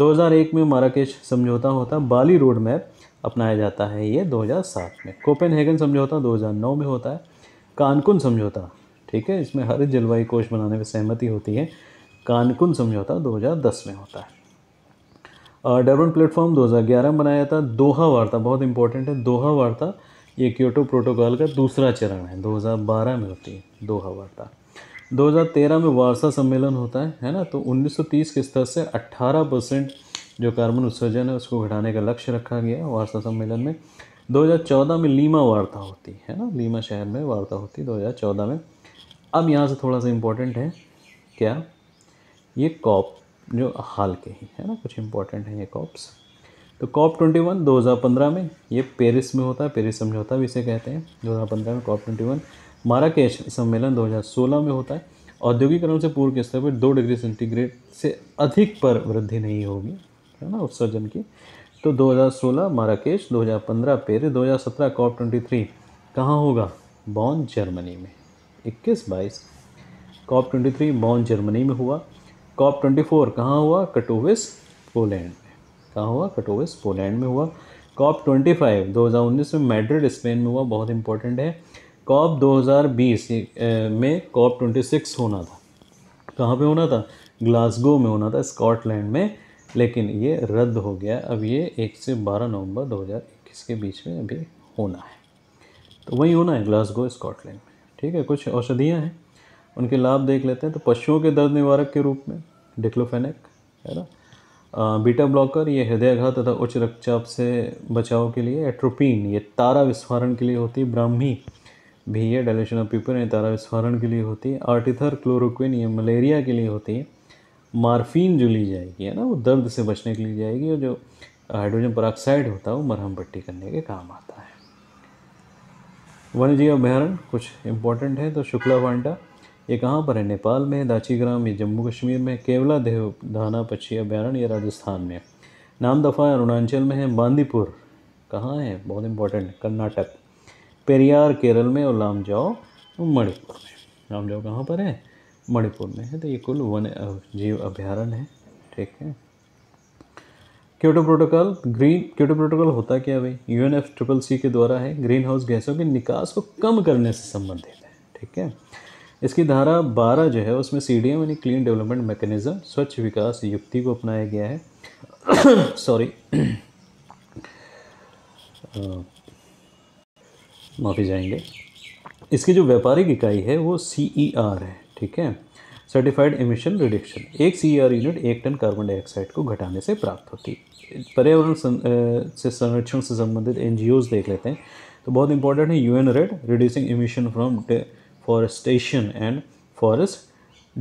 2001 में माराकेश समझौता होता बाली रोड मैप अपनाया जाता है ये 2007 में कोपेनहेगन समझौता 2009 में होता है कानकुन समझौता ठीक है इसमें हर जलवायु कोष बनाने में सहमति होती है कानकुन समझौता 2010 में होता है डरबन प्लेटफॉर्म 2011 में बनाया है दोहा वार्ता बहुत इंपॉर्टेंट है दोहा वार्ता ये क्योटो प्रोटोकॉल का दूसरा चरण है 2012 में होती है दोहा वार्ता 2013 में वार्सा सम्मेलन होता है है ना तो 1930 के स्तर से 18 परसेंट जो कार्बन उत्सर्जन है उसको घटाने का लक्ष्य रखा गया वार्ता सम्मेलन में 2014 में लीमा वार्ता होती है ना लीमा शहर में वार्ता होती है 2014 में अब यहाँ से थोड़ा सा इम्पोर्टेंट है क्या ये कॉप जो हाल के ही है ना कुछ इम्पोर्टेंट हैं ये कॉप्स तो कॉप ट्वेंटी वन दो हज़ार पंद्रह में ये पेरिस में होता है पेरिस समझौता भी इसे कहते हैं दो हज़ार पंद्रह में कॉप ट्वेंटी वन माराकेश सम्मेलन दो हज़ार सोलह में होता है औद्योगिकरण से पूर्व के स्तर पर दो डिग्री सेंटीग्रेड से अधिक पर वृद्धि नहीं होगी है ना उत्सर्जन की तो 2016 माराकेश दो हजार पंद्रह पेरे सत्रह कॉप ट्वेंटी थ्री कहाँ होगा बॉन जर्मनी में इक्कीस बाईस COP twenty three Bonn Germany में हुआ कॉप ट्वेंटी फोर कहाँ हुआ कटोविस पोलैंड में कहाँ हुआ कटोविस पोलैंड में हुआ कॉप ट्वेंटी फाइव दो हजार उन्नीस में मैड्रिड स्पेन में हुआ बहुत इंपॉर्टेंट है कॉप दो हजार बीस में कॉप ट्वेंटी सिक्स होना था कहाँ पे होना था ग्लासगो में होना था स्कॉटलैंड में लेकिन ये रद्द हो गया अब ये एक से बारह नवंबर 2021 के बीच में अभी होना है तो वही होना है ग्लासगो स्कॉटलैंड में ठीक है कुछ औषधियाँ हैं उनके लाभ देख लेते हैं तो पशुओं के दर्द निवारक के रूप में डिक्लोफेनिक है ना बीटा ब्लॉकर ये हृदयाघात तथा उच्च रक्तचाप से बचाव के लिए एट्रोपिन ये तारा विस्फारण के लिए होती है ब्राह्मी भी ये डायलेशन ऑफ पीपर ये तारा विस्फारण के लिए होती है आर्टिथर क्लोरोक्विन ये मलेरिया के लिए होती है मार्फीन जो ली जाएगी है ना वो दर्द से बचने के लिए जाएगी और जो हाइड्रोजन पराक्साइड होता है वो मरहम पट्टी करने के काम आता है वन्यजीव जीव अभ्यारण कुछ इंपॉर्टेंट है तो शुक्ला वांडा ये कहाँ पर है नेपाल में दाची ग्राम ये जम्मू कश्मीर में केवला देव धाना पक्षी अभ्यारण ये राजस्थान में नाम दफ़ा अरुणाचल में है बांदीपुर कहाँ है बहुत इंपॉर्टेंट कर्नाटक पेरियार केरल में और लामजाओ मणिपुर में लामजाओ कहाँ पर है मणिपुर में है तो ये कुल वन जीव अभ्यारण्य है ठीक है Kyoto protocol green Kyoto protocol होता क्या भाई U N F triple C के द्वारा है ग्रीन हाउस गैसों के निकास को कम करने से संबंधित है ठीक है इसकी धारा बारह जो है उसमें सी डी एम यानी क्लीन डेवलपमेंट मैकेनिज्म स्वच्छ विकास युक्ति को अपनाया गया है सॉरी माफ़ी जाएंगे इसकी जो व्यापारिक इकाई है वो सी ई आर है ठीक है सर्टिफाइड इमिशन रिडक्शन एक सी आर यूनिट एक टन कार्बन डाइऑक्साइड को घटाने से प्राप्त होती है पर्यावरण से संरक्षण से संबंधित एन देख लेते हैं तो बहुत इंपॉर्टेंट है U N REDD reducing emission from forestation and forest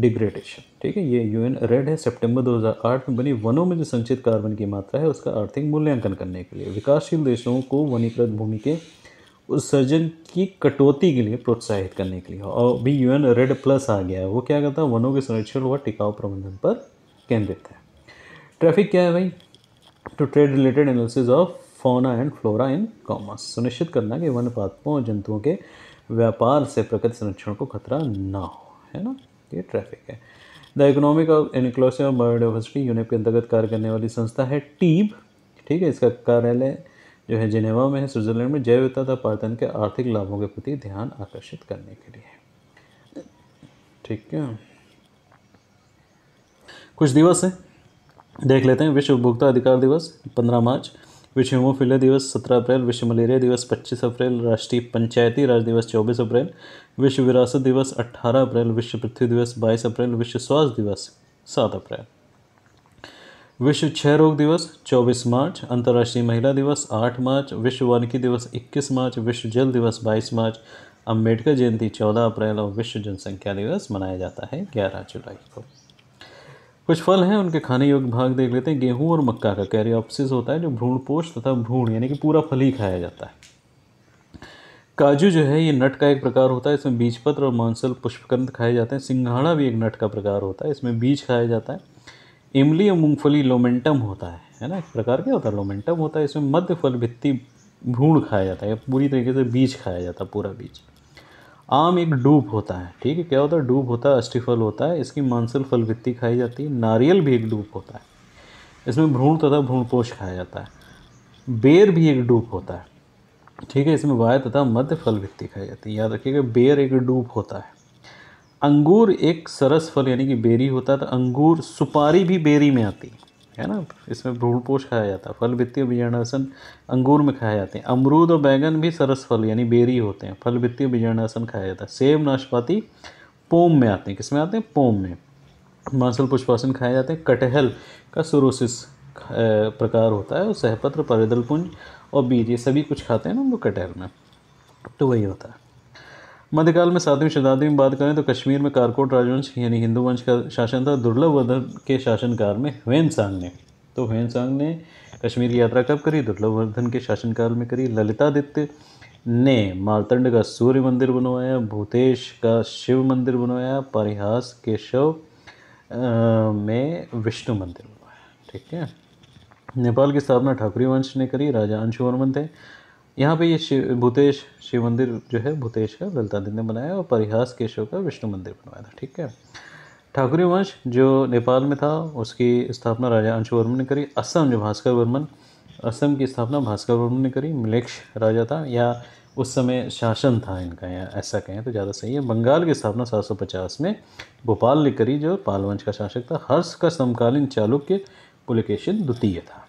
degradation ठीक है ये यूएन रेड है सितंबर 2008 में बनी वनों में जो संचित कार्बन की मात्रा है उसका आर्थिक मूल्यांकन करने के लिए विकासशील देशों को वनीकृत भूमि के उस सर्जन की कटौती के लिए प्रोत्साहित करने के लिए और भी यूएन रेड प्लस आ गया है वो क्या करता है वनों के संरक्षण व टिकाऊ प्रबंधन पर केंद्रित है ट्रैफिक क्या है भाई to trade related analysis of fauna and flora in commerce सुनिश्चित करना कि वन पात्रों और जंतुओं के व्यापार से प्रकृति संरक्षण को खतरा ना हो है ना ये ट्रैफिक है the economic of inclusive biodiversity UNEP के अंतर्गत कार्य करने वाली संस्था है टीब ठीक है इसका कार्यालय जो है जिनेवा में है स्विट्ज़रलैंड में जैव विविधता पर्यटन के आर्थिक लाभों के प्रति ध्यान आकर्षित करने के लिए ठीक है कुछ दिवस है देख लेते हैं विश्व उपभोक्ता अधिकार दिवस पंद्रह मार्च विश्व हेमोफिलिया दिवस सत्रह अप्रैल विश्व मलेरिया दिवस पच्चीस अप्रैल राष्ट्रीय पंचायती राज दिवस चौबीस अप्रैल विश्व विरासत दिवस अट्ठारह अप्रैल विश्व पृथ्वी दिवस बाईस अप्रैल विश्व स्वास्थ्य दिवस सात अप्रैल विश्व क्षय रोग दिवस 24 मार्च अंतर्राष्ट्रीय महिला दिवस 8 मार्च विश्व वानिकी दिवस 21 मार्च विश्व जल दिवस 22 मार्च अम्बेडकर जयंती 14 अप्रैल और विश्व जनसंख्या दिवस मनाया जाता है 11 जुलाई को कुछ फल हैं उनके खाने योग्य भाग देख लेते हैं गेहूं और मक्का का कैरी ऑप्सिस होता है जो भ्रूणपोष तथा भ्रूण यानी कि पूरा फल ही खाया जाता है काजू जो है ये नट का एक प्रकार होता है इसमें बीजपत्र और मांसल पुष्पकंद खाए जाते हैं सिंघाड़ा भी एक नट का प्रकार होता है इसमें बीज खाया जाता है इमली और मूंगफली लोमेंटम होता है है ना एक प्रकार क्या होता है लोमेंटम होता है इसमें मध्य फल भित्ती भ्रूण खाया जाता है पूरी तरीके से बीज खाया जाता है पूरा बीज आम एक डूब होता है ठीक है क्या होता है डूब होता है अष्टिफल होता है इसकी मांसल फल भित्ती खाई जाती है नारियल भी एक डूब होता है इसमें भ्रूण तथा भ्रूणपोष खाया जाता है बेर भी एक डूब होता है ठीक है इसमें वाय तथा मध्य फल भित्ती खाई जाती है याद रखिएगा बेर एक डूब होता है अंगूर एक सरस फल यानी कि बेरी होता है तो अंगूर सुपारी भी बेरी में आती है ना इसमें भ्रूणपोष खाया जाता है फल वित्तीय बीजाणासन अंगूर में खाए जाते हैं अमरूद और बैगन भी सरस फल यानी बेरी होते हैं फल वित्तीय बीजाणासन खाया जाता है सेब नाशपाती पोम में आते हैं किस में आते हैं पोम में मांसल पुष्पासन खाए जाते हैं कटहल का सुरोसिस प्रकार होता है सहपत्र परिदल पुंज और बीज ये सभी कुछ खाते हैं ना हम लोग कटहल में तो वही होता है मध्यकाल में सातवीं शताब्दी में बात करें तो कश्मीर में कारकोट राजवंश यानी हिंदू वंश का शासन था दुर्लभ वर्धन के शासनकाल में ह्वेन सांग ने तो ह्वेन सांग ने कश्मीर की यात्रा कब करी दुर्लभ वर्धन के शासनकाल में करी ललितादित्य ने मालतंड का सूर्य मंदिर बनवाया भूतेश का शिव मंदिर बनवाया परिहास के शव में विष्णु मंदिर बनवाया ठीक है नेपाल की स्थापना ठाकुरी वंश ने करी राजा अंशुवर्मन थे यहाँ पे ये शिव भूतेश शिव मंदिर जो है भूतेश का ललतादिन ने बनाया और परिहास केशव का विष्णु मंदिर बनवाया था ठीक है ठाकुरी वंश जो नेपाल में था उसकी स्थापना राजा वर्मन ने करी असम जो भास्कर वर्मन असम की स्थापना भास्कर वर्मन ने करी मिलेक्ष राजा था या उस समय शासन था इनका या ऐसा कहें तो ज़्यादा सही है बंगाल की स्थापना सात में भोपाल ने करी जो पालवंश का शासक था हर्ष का समकालीन चालुक्य पुलिकेशन द्वितीय था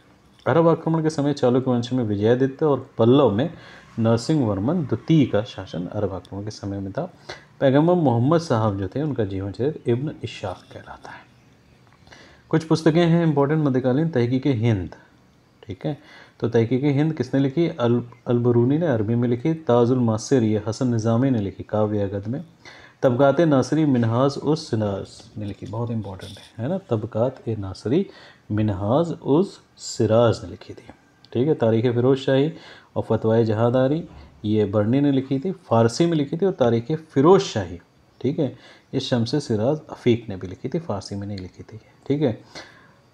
अरब आक्रमण के समय चालुक्य वंश में विजयादित्य और पल्लव में नरसिंह वर्मन द्वितीय का शासन अरब आक्रमण के समय में था पैगम्बर मोहम्मद साहब जो थे उनका जीवन चरित्र इब्न इशाक कहलाता है कुछ पुस्तकें हैं इंपॉर्टेंट मध्यकालीन तहकीक हिंद ठीक है तो तहकीक हिंद किसने लिखी अल अलबरूनी ने अरबी में लिखी ताजुल मासिर ये हसन निज़ामी ने लिखी काव्य अगद में तबक़ात नासरी मिनहाज उस ने लिखी बहुत इंपॉर्टेंट है ना तबक़ात ए नासरी मिनहाज उस सिराज ने लिखी थी ठीक है तारीख़ फ़िरोज़ शाही और फतवाए जहादारी ये बर्नी ने लिखी थी फ़ारसी में लिखी थी और तारीख़ फ़िरोज़ शाही ठीक है ये शमस सिराज अफ़ीक ने भी लिखी थी फ़ारसी में नहीं लिखी थी ठीक है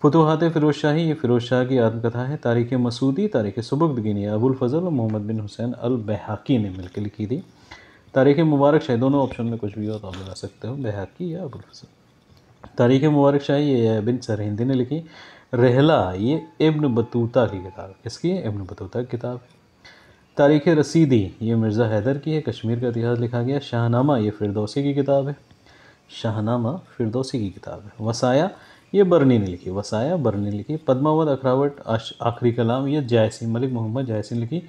फतूहत फ़िरोज़ शाही ये फ़िरोज़ शाह की आत्मकथा है तारीख़ मसूदी तारीख़ अबुल फजल और मोहम्मद बिन हुसैन अल बहाकी ने मिलकर लिखी थी तारीख़ मुबारक शाह दोनों ऑप्शन में कुछ भी हो तो आप लगा सकते हो बहाकी या फजल तारीख़ मुबारक शाही ये बिन सरहिंदी ने लिखी रहला ये इब्न बतूता की किताब इसकी इब्न बतूता की किताब है तारीख़ रसीदी ये मिर्ज़ा हैदर की है कश्मीर का इतिहास लिखा गया शाहनामा ये फिरदौसी की किताब है शाहनामा फिरदौसी की किताब है वसाया ये बरनी ने लिखी वसाया बरनी ने लिखी पदमावत अखरावट आखिरी कलाम ये जायसी मलिक मोहम्मद जायसी लिखी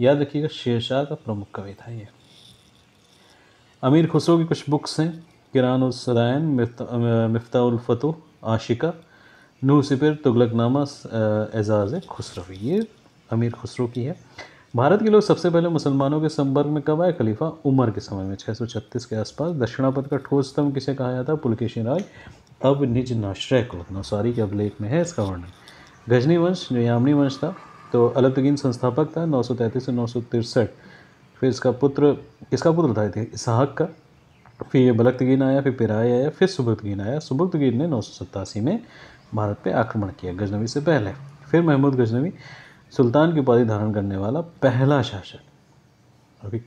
याद रखिएगा शेरशाह का प्रमुख कवि था ये अमीर खुसरो की कुछ बुक्स हैं किरानुसरैन मफ्ताफ़तः आशिका नू सिपर तुगलकनामा एजाज खुसरो ये अमीर खुसरो की है भारत के लोग सबसे पहले मुसलमानों के संपर्क में कब आए खलीफा उमर के समय में 636 के आसपास दक्षिणापथ का ठोस स्तंभ किसे कहा जाता है पुलकेशी राज अब निज नाश्रय को नौसारी के अभिलेख में है इसका वर्णन गजनी वंश जो यामनी वंश था तो अलतगीन संस्थापक था नौ से नौ फिर इसका पुत्र इसका पुत्र था इसहाक का फिर ये तगीन आया फिर पेराय आया फिर सुबुक्तगीन आया सुबुक्तगीन ने नौ में भारत पर आक्रमण किया गजनवी से पहले फिर महमूद गजनवी सुल्तान की उपाधि धारण करने वाला पहला शासक अभी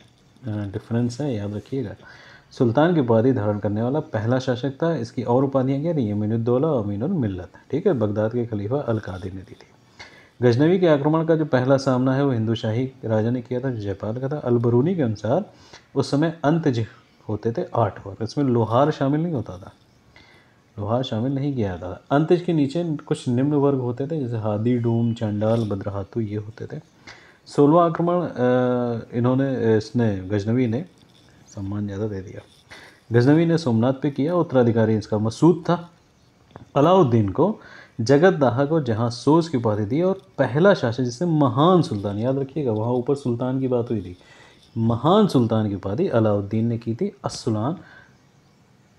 डिफरेंस है याद रखिएगा सुल्तान की उपाधि धारण करने वाला पहला शासक था इसकी और उपाधियाँ क्या अमीन उद्दौला और अमीन मिल्लत ठीक है बगदाद के खलीफा अलकादिर ने दी थी गजनवी के आक्रमण का जो पहला सामना है वो हिंदू शाही राजा ने किया था जयपाल का था अलबरूनी के अनुसार उस समय अंत होते थे आठ वर्ग इसमें लोहार शामिल नहीं होता था लोहार शामिल नहीं किया जाता था अंतज के नीचे कुछ निम्न वर्ग होते थे जैसे हादी डूम चंडाल बद्रहातु ये होते थे सोलवा आक्रमण इन्होंने इसने गजनवी ने सम्मान ज़्यादा दे दिया गजनवी ने सोमनाथ पे किया उत्तराधिकारी इसका मसूद था अलाउद्दीन को जगत दाहा को जहाँ सोच की उपाधि दी और पहला शासक जिसने महान सुल्तान याद रखिएगा वहाँ ऊपर सुल्तान की बात हुई थी महान सुल्तान की उपाधि अलाउद्दीन ने की थी असुलान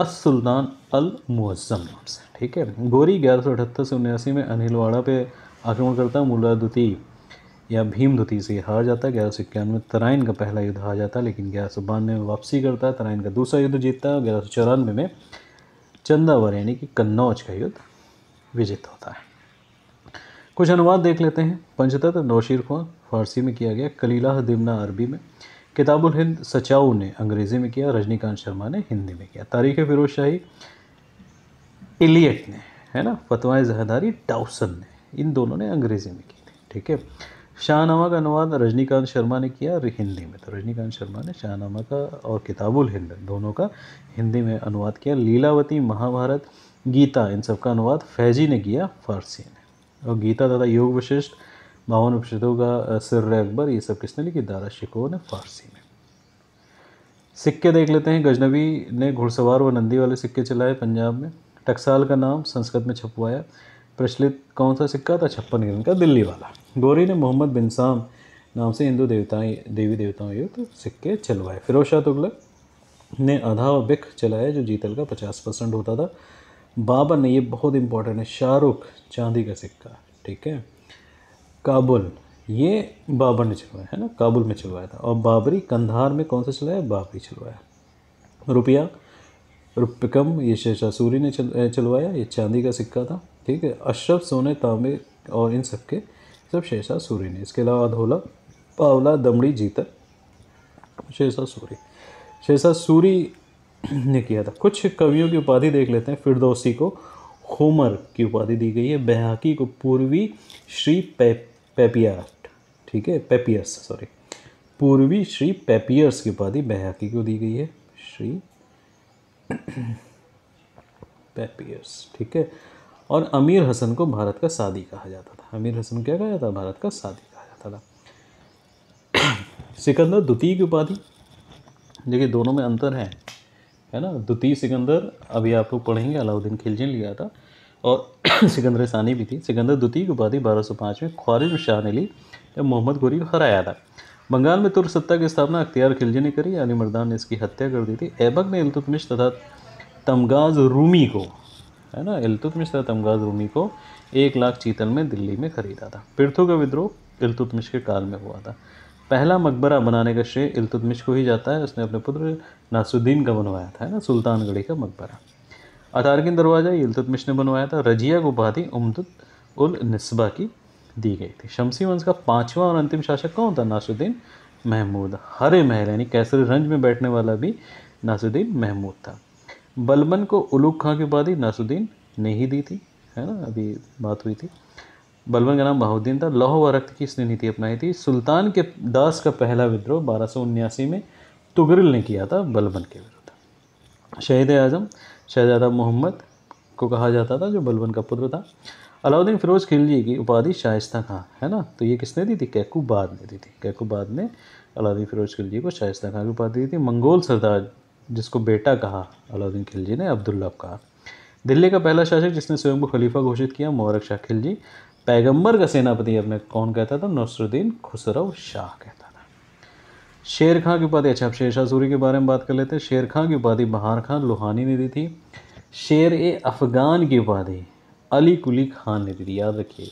असुल्तान अल मुअज़म से ठीक है गोरी ग्यारह सौ अठहत्तर से उन्यासी में अनिलवाड़ा पे आक्रमण करता है मुलादुती या भीम दुती से हार जाता है ग्यारह सौ इक्यानवे तराइन का पहला युद्ध हार जाता है लेकिन ग्यारह सौ बानवे में वापसी करता है तराइन का दूसरा युद्ध जीतता है और ग्यारह सौ चौरानवे में चंदावर यानी कि कन्नौज का युद्ध विजित होता है कुछ अनुवाद देख लेते हैं पंचतत्व नौशीर खुआ फारसी में किया गया कलीला दिमना अरबी में किताबुल हिंद सचाऊ ने अंग्रेज़ी में किया रजनीकांत शर्मा ने हिंदी में किया तारीख़ फिरोज शाही इलियट ने है ना फतवाए जहदारी डाउसन ने इन दोनों ने अंग्रेज़ी में की थी ठीक है शाहनामा का अनुवाद रजनीकांत शर्मा ने किया हिंदी में तो रजनीकांत शर्मा ने शाहनामा का और किताबुल हिंद दोनों का हिंदी में अनुवाद किया लीलावती महाभारत गीता इन सब का अनुवाद फैजी ने किया फारसी ने और गीता तथा योग विशिष्ट मावन उपनिषदों का सिर अकबर ये सब किसने लिखी दारा शिकोह ने फारसी में सिक्के देख लेते हैं गजनबी ने घुड़सवार व नंदी वाले सिक्के चलाए पंजाब में टकसाल का नाम संस्कृत में छपवाया प्रचलित कौन सा सिक्का था छप्पन गिरन का दिल्ली वाला गोरी ने मोहम्मद बिन साम नाम से हिंदू देवताएं देवी देवताओं युक्त तो सिक्के चलवाए फिरोज शाह तुगलक ने आधा व बिख चलाया जो जीतल का पचास परसेंट होता था बाबर ने ये बहुत इंपॉर्टेंट है शाहरुख चांदी का सिक्का ठीक है काबुल ये बाबर ने चलवाया है ना काबुल में चलवाया था और बाबरी कंधार में कौन सा चलाया बाबरी चलवाया रुपया रुपकम ये सूरी ने चल चलवाया ये चांदी का सिक्का था ठीक है अशरफ सोने तांबे और इन सब के सब सूरी ने इसके अलावा धोला पावला दमड़ी जीतक शेषा सूरी ने किया था कुछ कवियों की उपाधि देख लेते हैं फिरदौसी को होमर की उपाधि दी गई है बहाकी को पूर्वी श्री पैप पेपियाट ठीक है पेपियर्स सॉरी पूर्वी श्री पेपियर्स की उपाधि बैहाकी को दी गई है श्री पेपियर्स ठीक है और अमीर हसन को भारत का सादी कहा जाता था अमीर हसन क्या कहा जाता था भारत का सादी कहा जाता था सिकंदर द्वितीय की उपाधि देखिए दोनों में अंतर है है ना द्वितीय सिकंदर अभी आप लोग पढ़ेंगे अलाउद्दीन खिलजी लिया था और सिकंदर सानी भी थी सिकंदर द्वितीय की उपाधि बारह में ख्वारिज शाह ने ली जब मोहम्मद गोरी को हराया था बंगाल में तुर्क सत्ता की स्थापना अख्तियार खिलजी ने करी अली मर्दान ने इसकी हत्या कर दी थी ऐबक ने इलतुतमिश तथा तमगाज रूमी को है ना इलतुतमिश तथा तमगाज रूमी को एक लाख चीतल में दिल्ली में खरीदा था पिर्थो का विद्रोह इलतुतमिश के काल में हुआ था पहला मकबरा बनाने का श्रेय इलतुतमिश को ही जाता है उसने अपने पुत्र नासुद्दीन का बनवाया था है ना सुल्तानगढ़ी का मकबरा अतारकिन दरवाज़ा ये इल्तुतमिश ने बनवाया था रजिया को उपाधि उमदुद उल नस्बा की दी गई थी शमसी वंश का पाँचवा और अंतिम शासक कौन था नासुद्दीन महमूद हरे महल यानी कैसर रंज में बैठने वाला भी नासुद्दीन महमूद था बलबन को उलूक खां की उपाधि नासुद्दीन ने ही दी थी है ना अभी बात हुई थी बलबन का नाम बहाउद्दीन था लौह व रक्त की इसने नीति अपनाई थी सुल्तान के दास का पहला विद्रोह बारह में तुगरिल ने किया था बलबन के विरुद्ध शहीद आजम शहजादा मोहम्मद को कहा जाता था जो बलबन का पुत्र था अलाउद्दीन फ़िरोज़ खिलजी की उपाधि शाइस्ता खां है ना तो ये किसने दी थी कैकूबाद ने दी थी कैकूबाद ने अलाउद्दीन फ़िरोज़ खिलजी को शाइस्ता खां की उपाधि दी थी मंगोल सरदार जिसको बेटा कहा अलाउद्दीन खिलजी ने अब्दुल्ला कहा दिल्ली का पहला शासक जिसने स्वयं को खलीफा घोषित किया मोबारक शाह खिलजी पैगम्बर का सेनापति अपने कौन कहता था नसरुद्दीन खुसरव शाह कहता शेर खां की उपाधि अच्छा अब शाह सूरी के बारे में बात कर लेते हैं शेर खां की उपाधि बहार खान लोहानी ने दी थी शेर ए अफ़गान की उपाधि अली कुली खान ने दी थी याद रखिए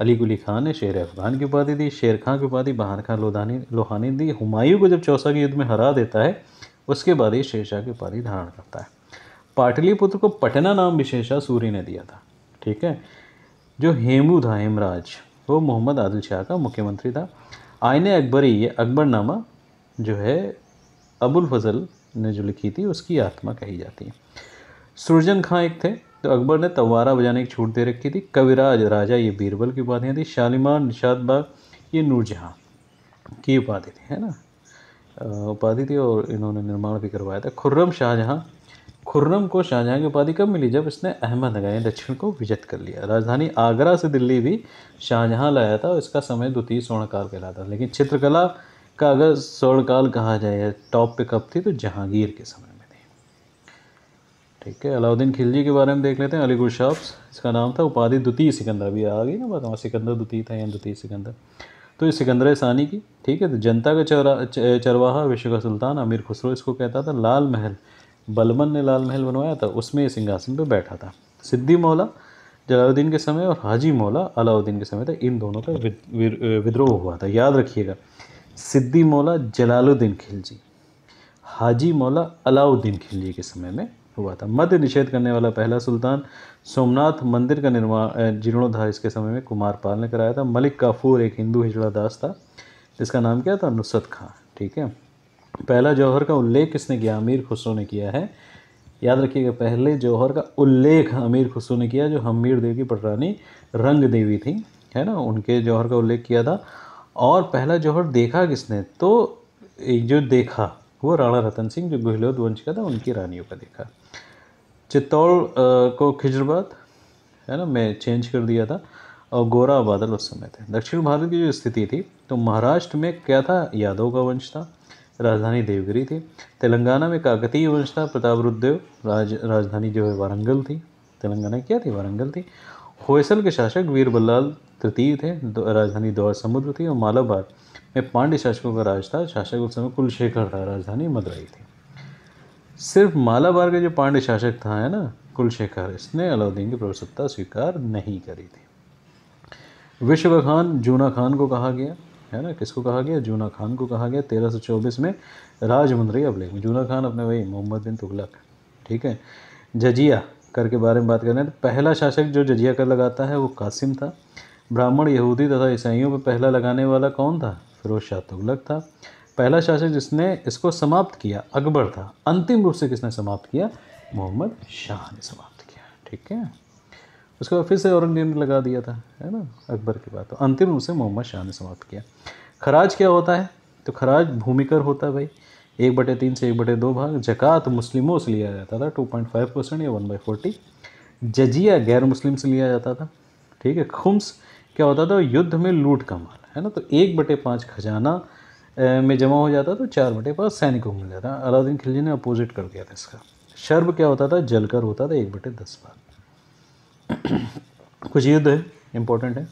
अली कुली खान ने शेर अफ़गान की उपाधि दी शेर खां की उपाधि बहार खान लोधानी लोहानी दी हुमायूं को जब चौसा के युद्ध में हरा देता है उसके बाद ही शेर शाह की उपाधि धारण करता है पाटलिपुत्र को पटना नाम भी शाह सूरी ने दिया था ठीक है जो हेमू था हेमराज वो मोहम्मद आदिल शाह का मुख्यमंत्री था आयने अकबरी ये अकबरनामा जो है अबुल फजल ने जो लिखी थी उसकी आत्मा कही जाती है सुरजन खां एक थे तो अकबर ने तवारा बजाने की छूट दे रखी थी कविराज राजा ये बीरबल की उपाधियाँ थी शालिमान निषाद बाग ये नूरजहाँ की उपाधि थी है ना उपाधि थी और इन्होंने निर्माण भी करवाया था खुर्रम शाहजहाँ खुर्रम को शाहजहाँ की उपाधि कब मिली जब इसने अहमदनगर यानी दक्षिण को विजित कर लिया राजधानी आगरा से दिल्ली भी शाहजहाँ लाया था और इसका समय द्वितीय स्वर्णकाल कहलाता लेकिन चित्रकला का अगर स्वर्णकाल कहा जाए टॉप पे कब थी तो जहांगीर के समय में थी ठीक है अलाउद्दीन खिलजी के बारे में देख लेते हैं अलीगुर शॉप्स इसका नाम था उपाधि द्वितीय सिकंदर भी आ गई ना बताऊँ सिकंदर द्वितीय था या द्वितीय सिकंदर तो ये सिकंदर सानी की ठीक है तो जनता का चौरा चरवाहा विश्व का सुल्तान अमीर खुसरो इसको कहता था लाल महल बलबन ने लाल महल बनवाया था उसमें सिंहासन पर बैठा था सिद्दी मौला जलाउद्दीन के समय और हाजी मौला अलाउद्दीन के समय था इन दोनों का विद्रोह हुआ था याद रखिएगा सिद्दी मौला जलालुद्दीन खिलजी हाजी मौला अलाउद्दीन खिलजी के समय में हुआ था मध्य निषेध करने वाला पहला सुल्तान सोमनाथ मंदिर का निर्माण जीर्णोद्धार इसके समय में कुमार पाल ने कराया था मलिक काफूर एक हिंदू हिजड़ा दास था जिसका नाम क्या था नुसरत खां ठीक है पहला जौहर का उल्लेख किसने किया अमीर खुसरो ने किया है याद रखिएगा पहले जौहर का उल्लेख अमीर खुसरो ने किया जो हमीर देव की पटरानी रंग देवी थी है ना उनके जौहर का उल्लेख किया था और पहला जौहर देखा किसने तो जो देखा वो राणा रतन सिंह जो गहलोत वंश का था उनकी रानियों का देखा चित्तौड़ को खिजरबाद है ना मैं चेंज कर दिया था और गोरा बादल उस समय थे दक्षिण भारत की जो स्थिति थी तो महाराष्ट्र में क्या था यादव का वंश था राजधानी देवगिरी थी तेलंगाना में काकतीय वंश था प्रतापरुद्देव राज राजधानी जो है वारंगल थी तेलंगाना क्या थी वारंगल थी होयसल के शासक वीर बल्लाल तृतीय थे राजधानी द्वार समुद्र थी और मालाबार में पांड्य शासकों का राज था शासक उस समय कुलशेखर था राजधानी मदुरई थी सिर्फ मालाबार के जो पांड्य शासक था है ना कुलशेखर इसने अलाउद्दीन की प्रभुसत्ता स्वीकार नहीं करी थी विश्व खान जूना खान को कहा गया है ना किसको कहा गया जूना खान को कहा गया तेरह सौ चौबीस में राजमुंद्री अबलेख में जूना खान अपने वही मोहम्मद बिन तुगलक ठीक है जजिया कर के बारे में बात करें तो पहला शासक जो जजिया कर लगाता है वो कासिम था ब्राह्मण यहूदी तथा ईसाइयों पर पहला लगाने वाला कौन था फिरोज शाह तुगलक था पहला शासक जिसने इसको समाप्त किया अकबर था अंतिम रूप से किसने समाप्त किया मोहम्मद शाह ने समाप्त किया ठीक है उसके बाद फिर से औरंगजेब ने लगा दिया था है ना अकबर की बात तो अंतिम रूप से मोहम्मद शाह ने समाप्त किया खराज क्या होता है तो खराज भूमिकर होता है भाई एक बटे तीन से एक बटे दो भाग जक़ात मुस्लिमों से लिया जाता था टू पॉइंट फाइव परसेंट या वन बाई फोर्टी जजिया गैर मुस्लिम से लिया जाता था ठीक है खुम्स क्या होता था युद्ध में लूट का माल है ना तो एक बटे पाँच खजाना में जमा हो जाता तो चार बटे पाँच सैनिकों को मिल जाता अलाउद्दीन खिलजी ने अपोजिट कर दिया था इसका शर्ब क्या होता था जलकर होता था एक बटे दस भाग कुछ युद्ध है इंपॉर्टेंट है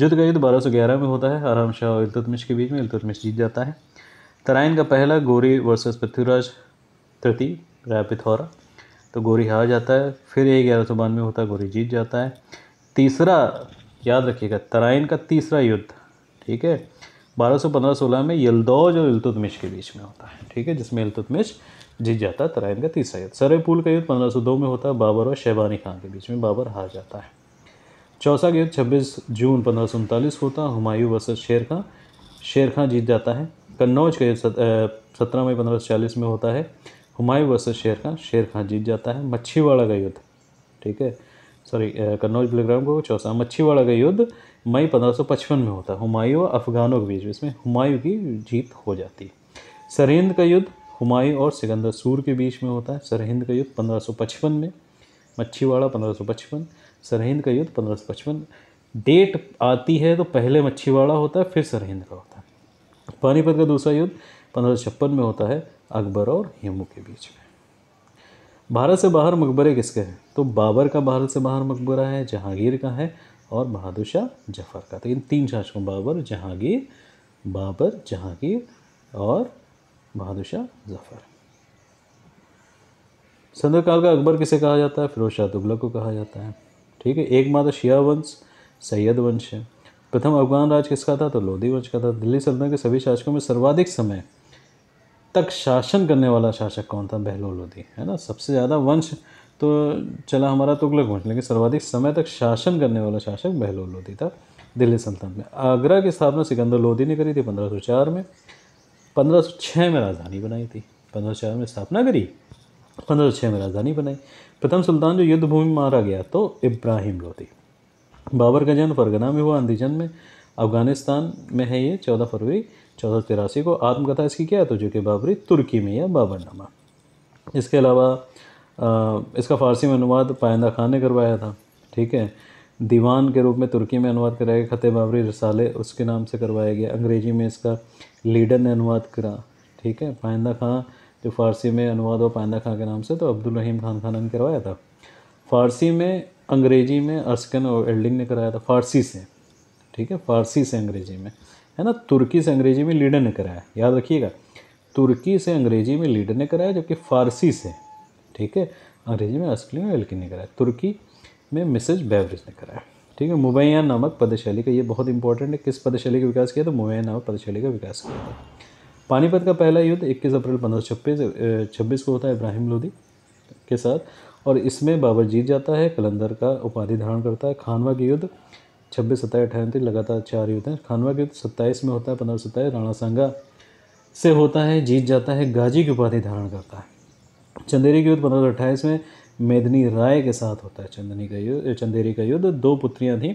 युद्ध का युद्ध बारह सौ ग्यारह में होता है आराम शाह और इल्तुतमिश के बीच में इल्तुतमिश जीत जाता है तराइन का पहला गोरी वर्सेस पृथ्वीराज तृतीय राय तो गोरी हार जाता है फिर ये ग्यारह सौ बानवे होता है गोरी जीत जाता है तीसरा याद रखिएगा तराइन का तीसरा युद्ध ठीक है बारह सौ पंद्रह सोलह में यलदौज और इल्तुतमिश के बीच में होता है ठीक है जिसमें इल्तुतमिश जीत जाता तराइन का तीसरा युद्ध पुल का युद्ध पंद्रह सौ दो में होता है बाबर और शहबानी खान के बीच में बाबर हार जाता है चौसा का युद्ध छब्बीस जून पंद्रह सौ उनतालीस होता हुमायूं वर्ष शेर खां शेर खां जीत जाता है कन्नौज का युद्ध सत्रह मई पंद्रह सौ चालीस में होता है हुमायूं वर्ष शेर खां शेर खां जीत जाता है मच्छीवाड़ा का युद्ध ठीक है सॉरी कन्नौज प्लेग्राउंड को चौसा मच्छीवाड़ा का युद्ध मई पंद्रह सौ पचपन में होता है हुमायूं और अफगानों के बीच में इसमें हुमायूं की जीत हो जाती है सरेंद का युद्ध हुमायूं और सिकंदर सूर के बीच में होता है सरहिंद का युद्ध पंद्रह में मच्छीवाड़ा पंद्रह सरहिंद का युद्ध पंद्रह डेट आती है तो पहले मच्छीवाड़ा होता है फिर सरहिंद का होता है पानीपत का दूसरा युद्ध पंद्रह में होता है अकबर और हेमू के बीच में भारत से बाहर मकबरे किसके हैं तो बाबर का भारत से बाहर मकबरा है जहांगीर का है और बहादुर शाह जफर का तो इन तीन शासकों बाबर जहांगीर बाबर जहांगीर और बहादुर शाह जफ़र काल का अकबर किसे कहा जाता है फिरोज शाह तुगलक को कहा जाता है ठीक है एकमात्र शिया वंश सैयद वंश है प्रथम अफगान राज किसका था तो लोधी वंश का था दिल्ली सल्तनत के सभी शासकों में सर्वाधिक समय तक शासन करने वाला शासक कौन था बहलो लोधी है ना सबसे ज़्यादा वंश तो चला हमारा तुगलक वंश लेकिन सर्वाधिक समय तक शासन करने वाला शासक बहलो लोधी था दिल्ली सल्तनत में आगरा की स्थापना सिकंदर लोधी ने करी थी पंद्रह में 1506 में राजधानी बनाई थी 1506 में स्थापना करी 1506 में राजधानी बनाई प्रथम सुल्तान जो युद्ध भूमि मारा गया तो इब्राहिम लोधी बाबर का जन्म फरगना में हुआ अंदीजन में अफगानिस्तान में है ये चौदह फरवरी चौदह तिरासी को आत्मकथा इसकी क्या है तो जो कि बाबरी तुर्की में या बाबरनामा इसके अलावा इसका फ़ारसी में अनुवाद पायंदा खान ने करवाया था ठीक है दीवान के रूप में तुर्की में अनुवाद कराया गया खतः बाबरी रसाले उसके नाम से करवाया गया अंग्रेज़ी में इसका लीडर ने अनुवाद करा ठीक है पाइंदा खां जो फ़ारसी में अनुवाद हुआ पाइंदा खां के नाम से तो अब्दुल रहीम खान खाना ने करवाया था फ़ारसी में अंग्रेज़ी में अर्स्कन और एल्डिंग ने कराया था फ़ारसी से ठीक है फ़ारसी से अंग्रेज़ी में है ना तुर्की से अंग्रेज़ी में लीडर ने कराया याद रखिएगा तुर्की से अंग्रेज़ी में लीडर ने कराया जबकि फ़ारसी से ठीक है अंग्रेज़ी में अस्कली में एल्किन ने कराया तुर्की में मिसेज बेवरेज ने कराया ठीक है मुबैया नामक पदशैली का ये बहुत इंपॉर्टेंट है किस पदशैली का विकास किया तो मुबैया नामक पदशैली का विकास किया था पानीपत का पहला युद्ध 21 अप्रैल पंद्रह छब्बीस को होता है इब्राहिम लोधी के साथ और इसमें बाबर जीत जाता है कलंदर का उपाधि धारण करता है खानवा के युद्ध छब्बीस सत्ताईस अठानवे लगातार चार युद्ध हैं खानवा के युद्ध सत्ताईस में होता है पंद्रह सत्ताईस राणा सांगा से होता है जीत जाता है गाजी की उपाधि धारण करता है चंदेरी के युद्ध पंद्रह सौ अट्ठाईस में मेदनी राय के साथ होता है चंदनी का युद्ध चंदेरी का युद्ध दो पुत्रियाँ थीं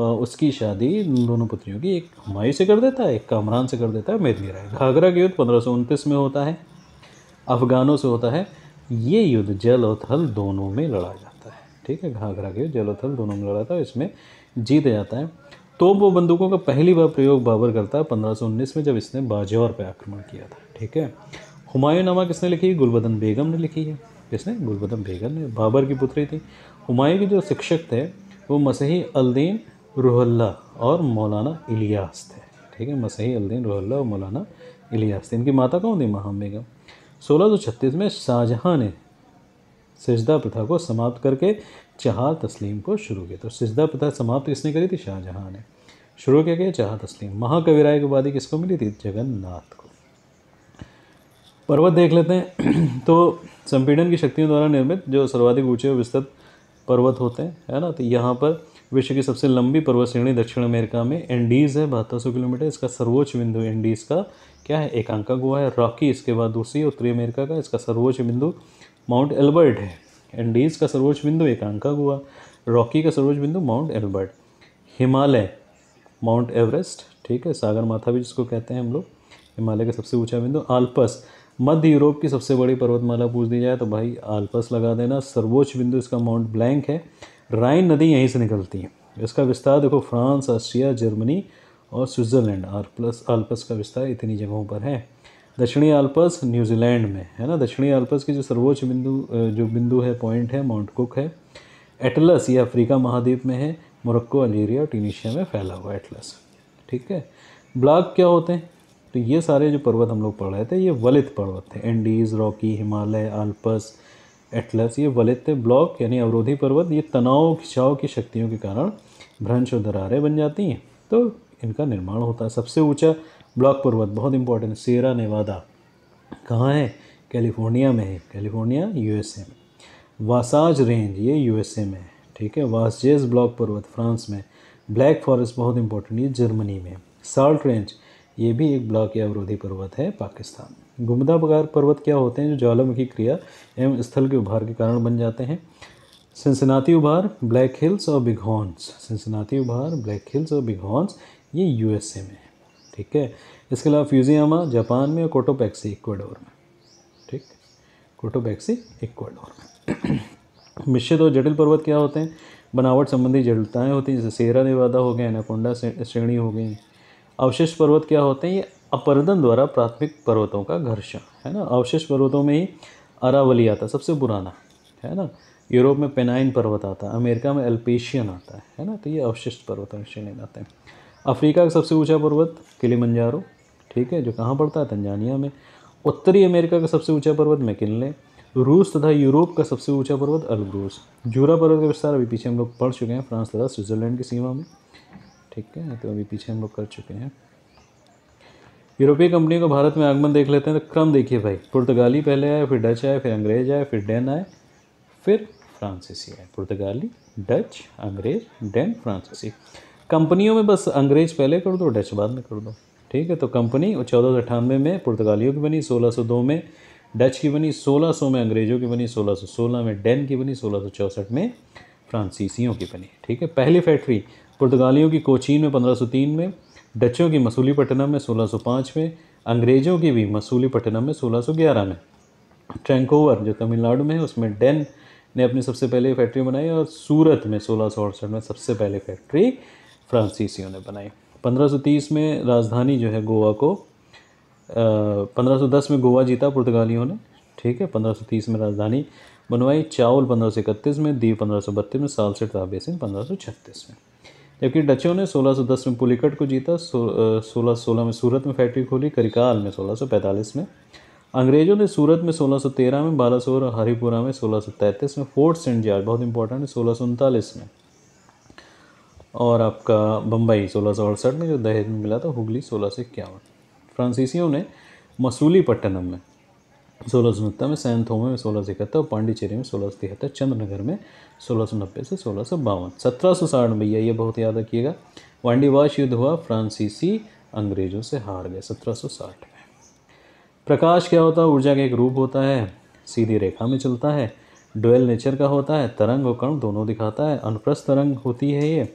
उसकी शादी दोनों पुत्रियों की एक हुमायूं से कर देता है एक कामरान से कर देता है मेदनी राय घाघरा का युद्ध पंद्रह में होता है अफ़गानों से होता है ये युद्ध जल और थल दोनों में लड़ा जाता है ठीक है घाघरा के युद्ध जल और थल दोनों में लड़ाता है इसमें जीत जाता है तो वो बंदूकों का पहली बार प्रयोग बाबर करता है पंद्रह में जब इसने बाजौर पर आक्रमण किया था ठीक है हुमायूं नामा किसने लिखी है गुलबदन बेगम ने लिखी है किसने गुलबदम बेगम ने बाबर की पुत्री थी हुमायूं के जो शिक्षक थे वो मसीही अल्दीन रोहल्ला और मौलाना इलियास थे ठीक है मसीही अल्दीन रोहल्ला और मौलाना इलियास थे इनकी माता कौन थी महाम बेगम सोलह में शाहजहाँ ने सजदा प्रथा को समाप्त करके चहार तस्लीम को शुरू किया तो सिजदा प्रथा समाप्त किसने करी थी शाहजहाँ ने शुरू किया गया चहा तस्लीम महाकविराय की उपाधि किसको मिली थी जगन्नाथ को पर्वत देख लेते हैं तो संपीड़न की शक्तियों द्वारा निर्मित जो सर्वाधिक ऊंचे और विस्तृत पर्वत होते हैं है ना तो यहाँ पर विश्व की सबसे लंबी पर्वत श्रेणी दक्षिण अमेरिका में एंडीज़ है बहत्तर सौ किलोमीटर इसका सर्वोच्च बिंदु एंडीज़ का क्या है एकांका गोवा है रॉकी इसके बाद दूसरी उत्तरी अमेरिका का इसका सर्वोच्च बिंदु माउंट एल्बर्ट है एंडीज़ का सर्वोच्च बिंदु एकांका गोवा रॉकी का सर्वोच्च बिंदु Mount Elbert Himalaya Mount Everest ठीक है सागर माथा भी जिसको कहते हैं हम लोग हिमालय का सबसे ऊंचा बिंदु आल्पस मध्य यूरोप की सबसे बड़ी पर्वतमाला पूछ दी जाए तो भाई आलपस लगा देना सर्वोच्च बिंदु इसका माउंट ब्लैंक है राइन नदी यहीं से निकलती है इसका विस्तार देखो फ्रांस ऑस्ट्रिया जर्मनी और स्विट्ज़रलैंड आल्पस आलपस का विस्तार इतनी जगहों पर है दक्षिणी आलपस न्यूजीलैंड में है ना दक्षिणी आलपस की जो सर्वोच्च बिंदु जो बिंदु है पॉइंट है माउंट कुक है एटलस ये अफ्रीका महाद्वीप में है मोरक्को अल्जीरिया और ट्यूनिशिया में फैला हुआ एटलस ठीक है ब्लॉक क्या होते हैं तो ये सारे जो पर्वत हम लोग पढ़ रहे थे ये वलित पर्वत थे Andes Rocky Himalaya Alps Atlas ये वलित थे ब्लॉक यानी अवरोधी पर्वत ये तनाव खिंचाव की शक्तियों के कारण भ्रंश और दरारें बन जाती हैं तो इनका निर्माण होता है सबसे ऊंचा ब्लॉक पर्वत बहुत इंपॉर्टेंट सेरा नेवादा कहाँ है कैलिफोर्निया में है कैलिफोर्निया यूएसए में वासाज रेंज ये यूएसए में है ठीक है वासजेस ब्लॉक पर्वत फ्रांस में ब्लैक फॉरेस्ट बहुत इंपॉर्टेंट ये जर्मनी में साल्ट रेंज ये भी एक ब्लॉक या अवरोधी पर्वत है पाकिस्तान में बगार पर्वत क्या होते हैं जो ज्वालामुखी क्रिया एवं स्थल के उभार के कारण बन जाते हैं सिंसनाती उभार ब्लैक हिल्स और बिघॉन्स सिंसनाती उभार ब्लैक हिल्स और बिघॉन्स ये यूएसए में है ठीक है इसके अलावा फ्यूजियामा जापान में और कोटोपैक्सी इक्वाडोर में ठीक कोटोपैक्सी इक्वाडोर में मिश्रित और जटिल पर्वत क्या होते हैं बनावट संबंधी जटिलताएँ होती हैं जैसे सेरा निवादा हो गया एनाकोंडा श्रेणी हो गई अवशेष पर्वत क्या होते हैं ये अपर्दन द्वारा प्राथमिक पर्वतों का घर्षण है ना अवशेष पर्वतों में ही अरावली आता सबसे पुराना है ना यूरोप में पेनाइन पर्वत आता है अमेरिका में एल्पेशियन आता है है ना तो ये अवशिष्ट पर्वत श्रेणी में आते हैं अफ्रीका का सबसे ऊंचा पर्वत किलिमंजारो ठीक है जो कहाँ पड़ता है तंजानिया में उत्तरी अमेरिका का सबसे ऊंचा पर्वत मैकिनले रूस तथा यूरोप का सबसे ऊंचा पर्वत अलग्रूस जूरा पर्वत का विस्तार अभी पीछे हम लोग पढ़ चुके हैं फ्रांस तथा स्विट्जरलैंड की सीमा में ठीक है तो अभी पीछे हम लोग कर चुके हैं यूरोपीय कंपनी को भारत में आगमन देख लेते हैं तो क्रम देखिए भाई पुर्तगाली पहले आए फिर डच आए फिर अंग्रेज आए फिर डेन आए फिर फ्रांसीसी आए पुर्तगाली डच अंग्रेज डेन फ्रांसीसी कंपनियों में बस अंग्रेज पहले कर दो डच बाद में कर दो ठीक है तो कंपनी चौदह सौ अठानवे में पुर्तगालियों की बनी सोलह सौ दो में डच की बनी सोलह सौ में अंग्रेज़ों की बनी सोलह सौ सोलह में डेन की बनी सोलह सौ चौंसठ में फ्रांसीसियों की बनी ठीक है पहली फैक्ट्री पुर्तगालियों की कोचीन में 1503 में डचों की मसूली मसूलीपट्टनम में 1605 में अंग्रेज़ों की भी मसूली पटनम में 1611 में ट्रैंकोवर जो तमिलनाडु में है उसमें डेन ने अपनी सबसे पहले फैक्ट्री बनाई और सूरत में सोलह में सबसे पहले फैक्ट्री फ्रांसीसियों ने बनाई 1530 में राजधानी जो है गोवा को पंद्रह सौ दस में गोवा जीता पुर्तगालियों ने ठीक है 1530 में राजधानी बनवाई चावल 1531 में दीव बत्तीस में पंद्रह सौ छत्तीस में जबकि डचों ने 1610 में पुलिकट को जीता सोलह सोलह में सूरत में फैक्ट्री खोली करिकाल में 1645 में अंग्रेजों ने सूरत में 1613 में बालासोर हरिपुरा में 1633 में फोर्ट सेंट जॉर्ज बहुत इंपॉर्टेंट है सोलह में और आपका बम्बई सोलह में जो दहेज में मिला था हुगली सोलह फ्रांसीसियों ने मसूली पट्टनम में सोलह सौ उनहत्तर में सैन थोमे में सोलह सौ इकहत्तर और पांडिचेरी में सोलह सौ तिहत्तर चंद्रनगर में सोलह सौ नब्बे से सोलह सौ बावन सत्रह सौ साठ भैया ये बहुत याद रखिएगा वांडीवास युद्ध हुआ फ्रांसीसी अंग्रेजों से हार गए सत्रह सौ साठ में प्रकाश क्या होता है ऊर्जा का एक रूप होता है सीधी रेखा में चलता है डुअल नेचर का होता है तरंग और कण दोनों दिखाता है अनुप्रस्थ तरंग होती है ये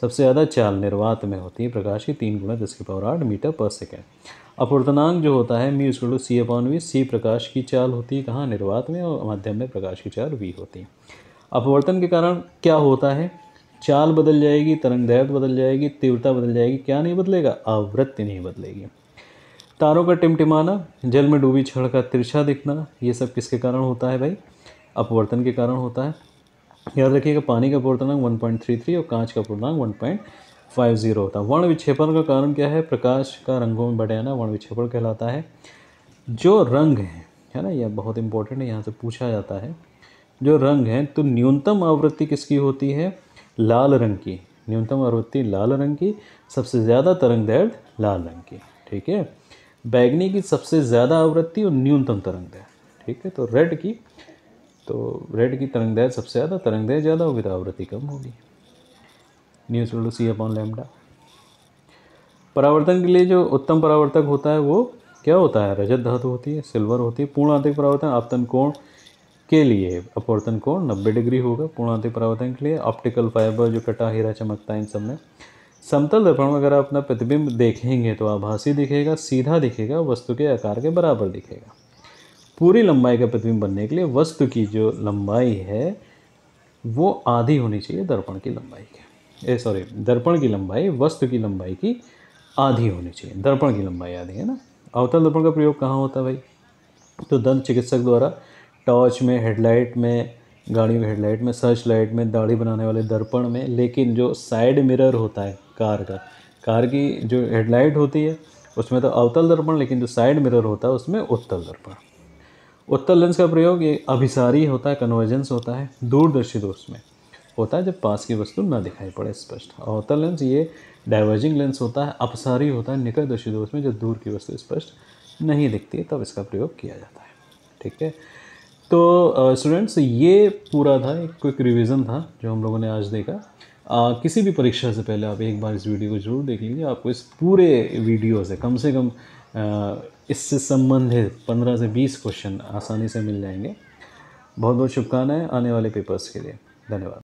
सबसे ज़्यादा चाल निर्वात में होती है प्रकाश की तीन गुणा दस के पावर आठ मीटर पर सेकेंड अपवर्तनांक जो होता है मी उसको सी अपॉन वी सी प्रकाश की चाल होती है कहाँ निर्वात में और माध्यम में प्रकाश की चाल वी होती है अपवर्तन के कारण क्या होता है चाल बदल जाएगी तरंग दैर्द बदल जाएगी तीव्रता बदल जाएगी क्या नहीं बदलेगा आवृत्ति नहीं बदलेगी तारों का टिमटिमाना जल में डूबी छड़ का तिरछा दिखना ये सब किसके कारण होता है भाई अपवर्तन के कारण होता है याद रखिएगा पानी का थ्री 1.33 और कांच का पॉइंट फाइव जीरो होता है वर्ण विक्षेपण का कारण क्या है प्रकाश का रंगों में बढ़े आना वर्ण विक्षेपण कहलाता है जो रंग है है ना यह बहुत इंपॉर्टेंट है यहाँ से पूछा जाता है जो रंग है तो न्यूनतम आवृत्ति किसकी होती है लाल रंग की न्यूनतम आवृत्ति लाल रंग की सबसे ज़्यादा तरंग दैर्घ्य लाल रंग की ठीक है बैगनी की सबसे ज़्यादा आवृत्ति और न्यूनतम तरंग दैर्घ्य ठीक है तो रेड की तो रेड की तरंग दैर्घ्य सबसे ज़्यादा तरंग दैर्घ्य ज़्यादा होगी तो आवृत्ति कम होगी nu equal to C upon lambda परावर्तन के लिए जो उत्तम परावर्तक होता है वो क्या होता है रजत धातु होती है सिल्वर होती है पूर्ण आंतरिक परावर्तन आपतन कोण के लिए अपवर्तन कोण नब्बे डिग्री होगा पूर्ण आंतरिक परावर्तन के लिए ऑप्टिकल फाइबर जो कटा हीरा चमकता है इन सब में समतल दर्पण में अगर आप अपना प्रतिबिंब देखेंगे तो आभासी दिखेगा सीधा दिखेगा वस्तु के आकार के बराबर दिखेगा पूरी लंबाई का प्रतिबिंब बनने के लिए वस्तु की जो लंबाई है वो आधी होनी चाहिए दर्पण की लंबाई के ए सॉरी दर्पण की लंबाई वस्तु की लंबाई की आधी होनी चाहिए दर्पण की लंबाई आधी है ना अवतल दर्पण का प्रयोग कहाँ होता है भाई तो दंत चिकित्सक द्वारा टॉर्च में हेडलाइट में गाड़ियों में हेडलाइट में सर्च लाइट में दाढ़ी बनाने वाले दर्पण में लेकिन जो साइड मिरर होता है कार का कार की जो हेडलाइट होती है उसमें तो अवतल दर्पण लेकिन जो साइड मिरर होता है उसमें उत्तल दर्पण उत्तल लेंस का प्रयोग ये अभिसारी होता है कन्वर्जेंस होता है दूरदर्शी दोष में होता है जब पास की वस्तु ना दिखाई पड़े स्पष्ट अवतल लेंस ये डाइवर्जिंग लेंस होता है अपसारी होता है दृष्टि दोष में जब दूर की वस्तु स्पष्ट नहीं दिखती तब इसका प्रयोग किया जाता है ठीक है तो स्टूडेंट्स ये पूरा था एक क्विक रिविज़न था जो हम लोगों ने आज देखा आ, किसी भी परीक्षा से पहले आप एक बार इस वीडियो को जरूर देख लीजिए आपको इस पूरे वीडियो से कम से कम इससे संबंधित 15 से 20 क्वेश्चन आसानी से मिल जाएंगे बहुत बहुत शुभकामनाएं आने वाले पेपर्स के लिए धन्यवाद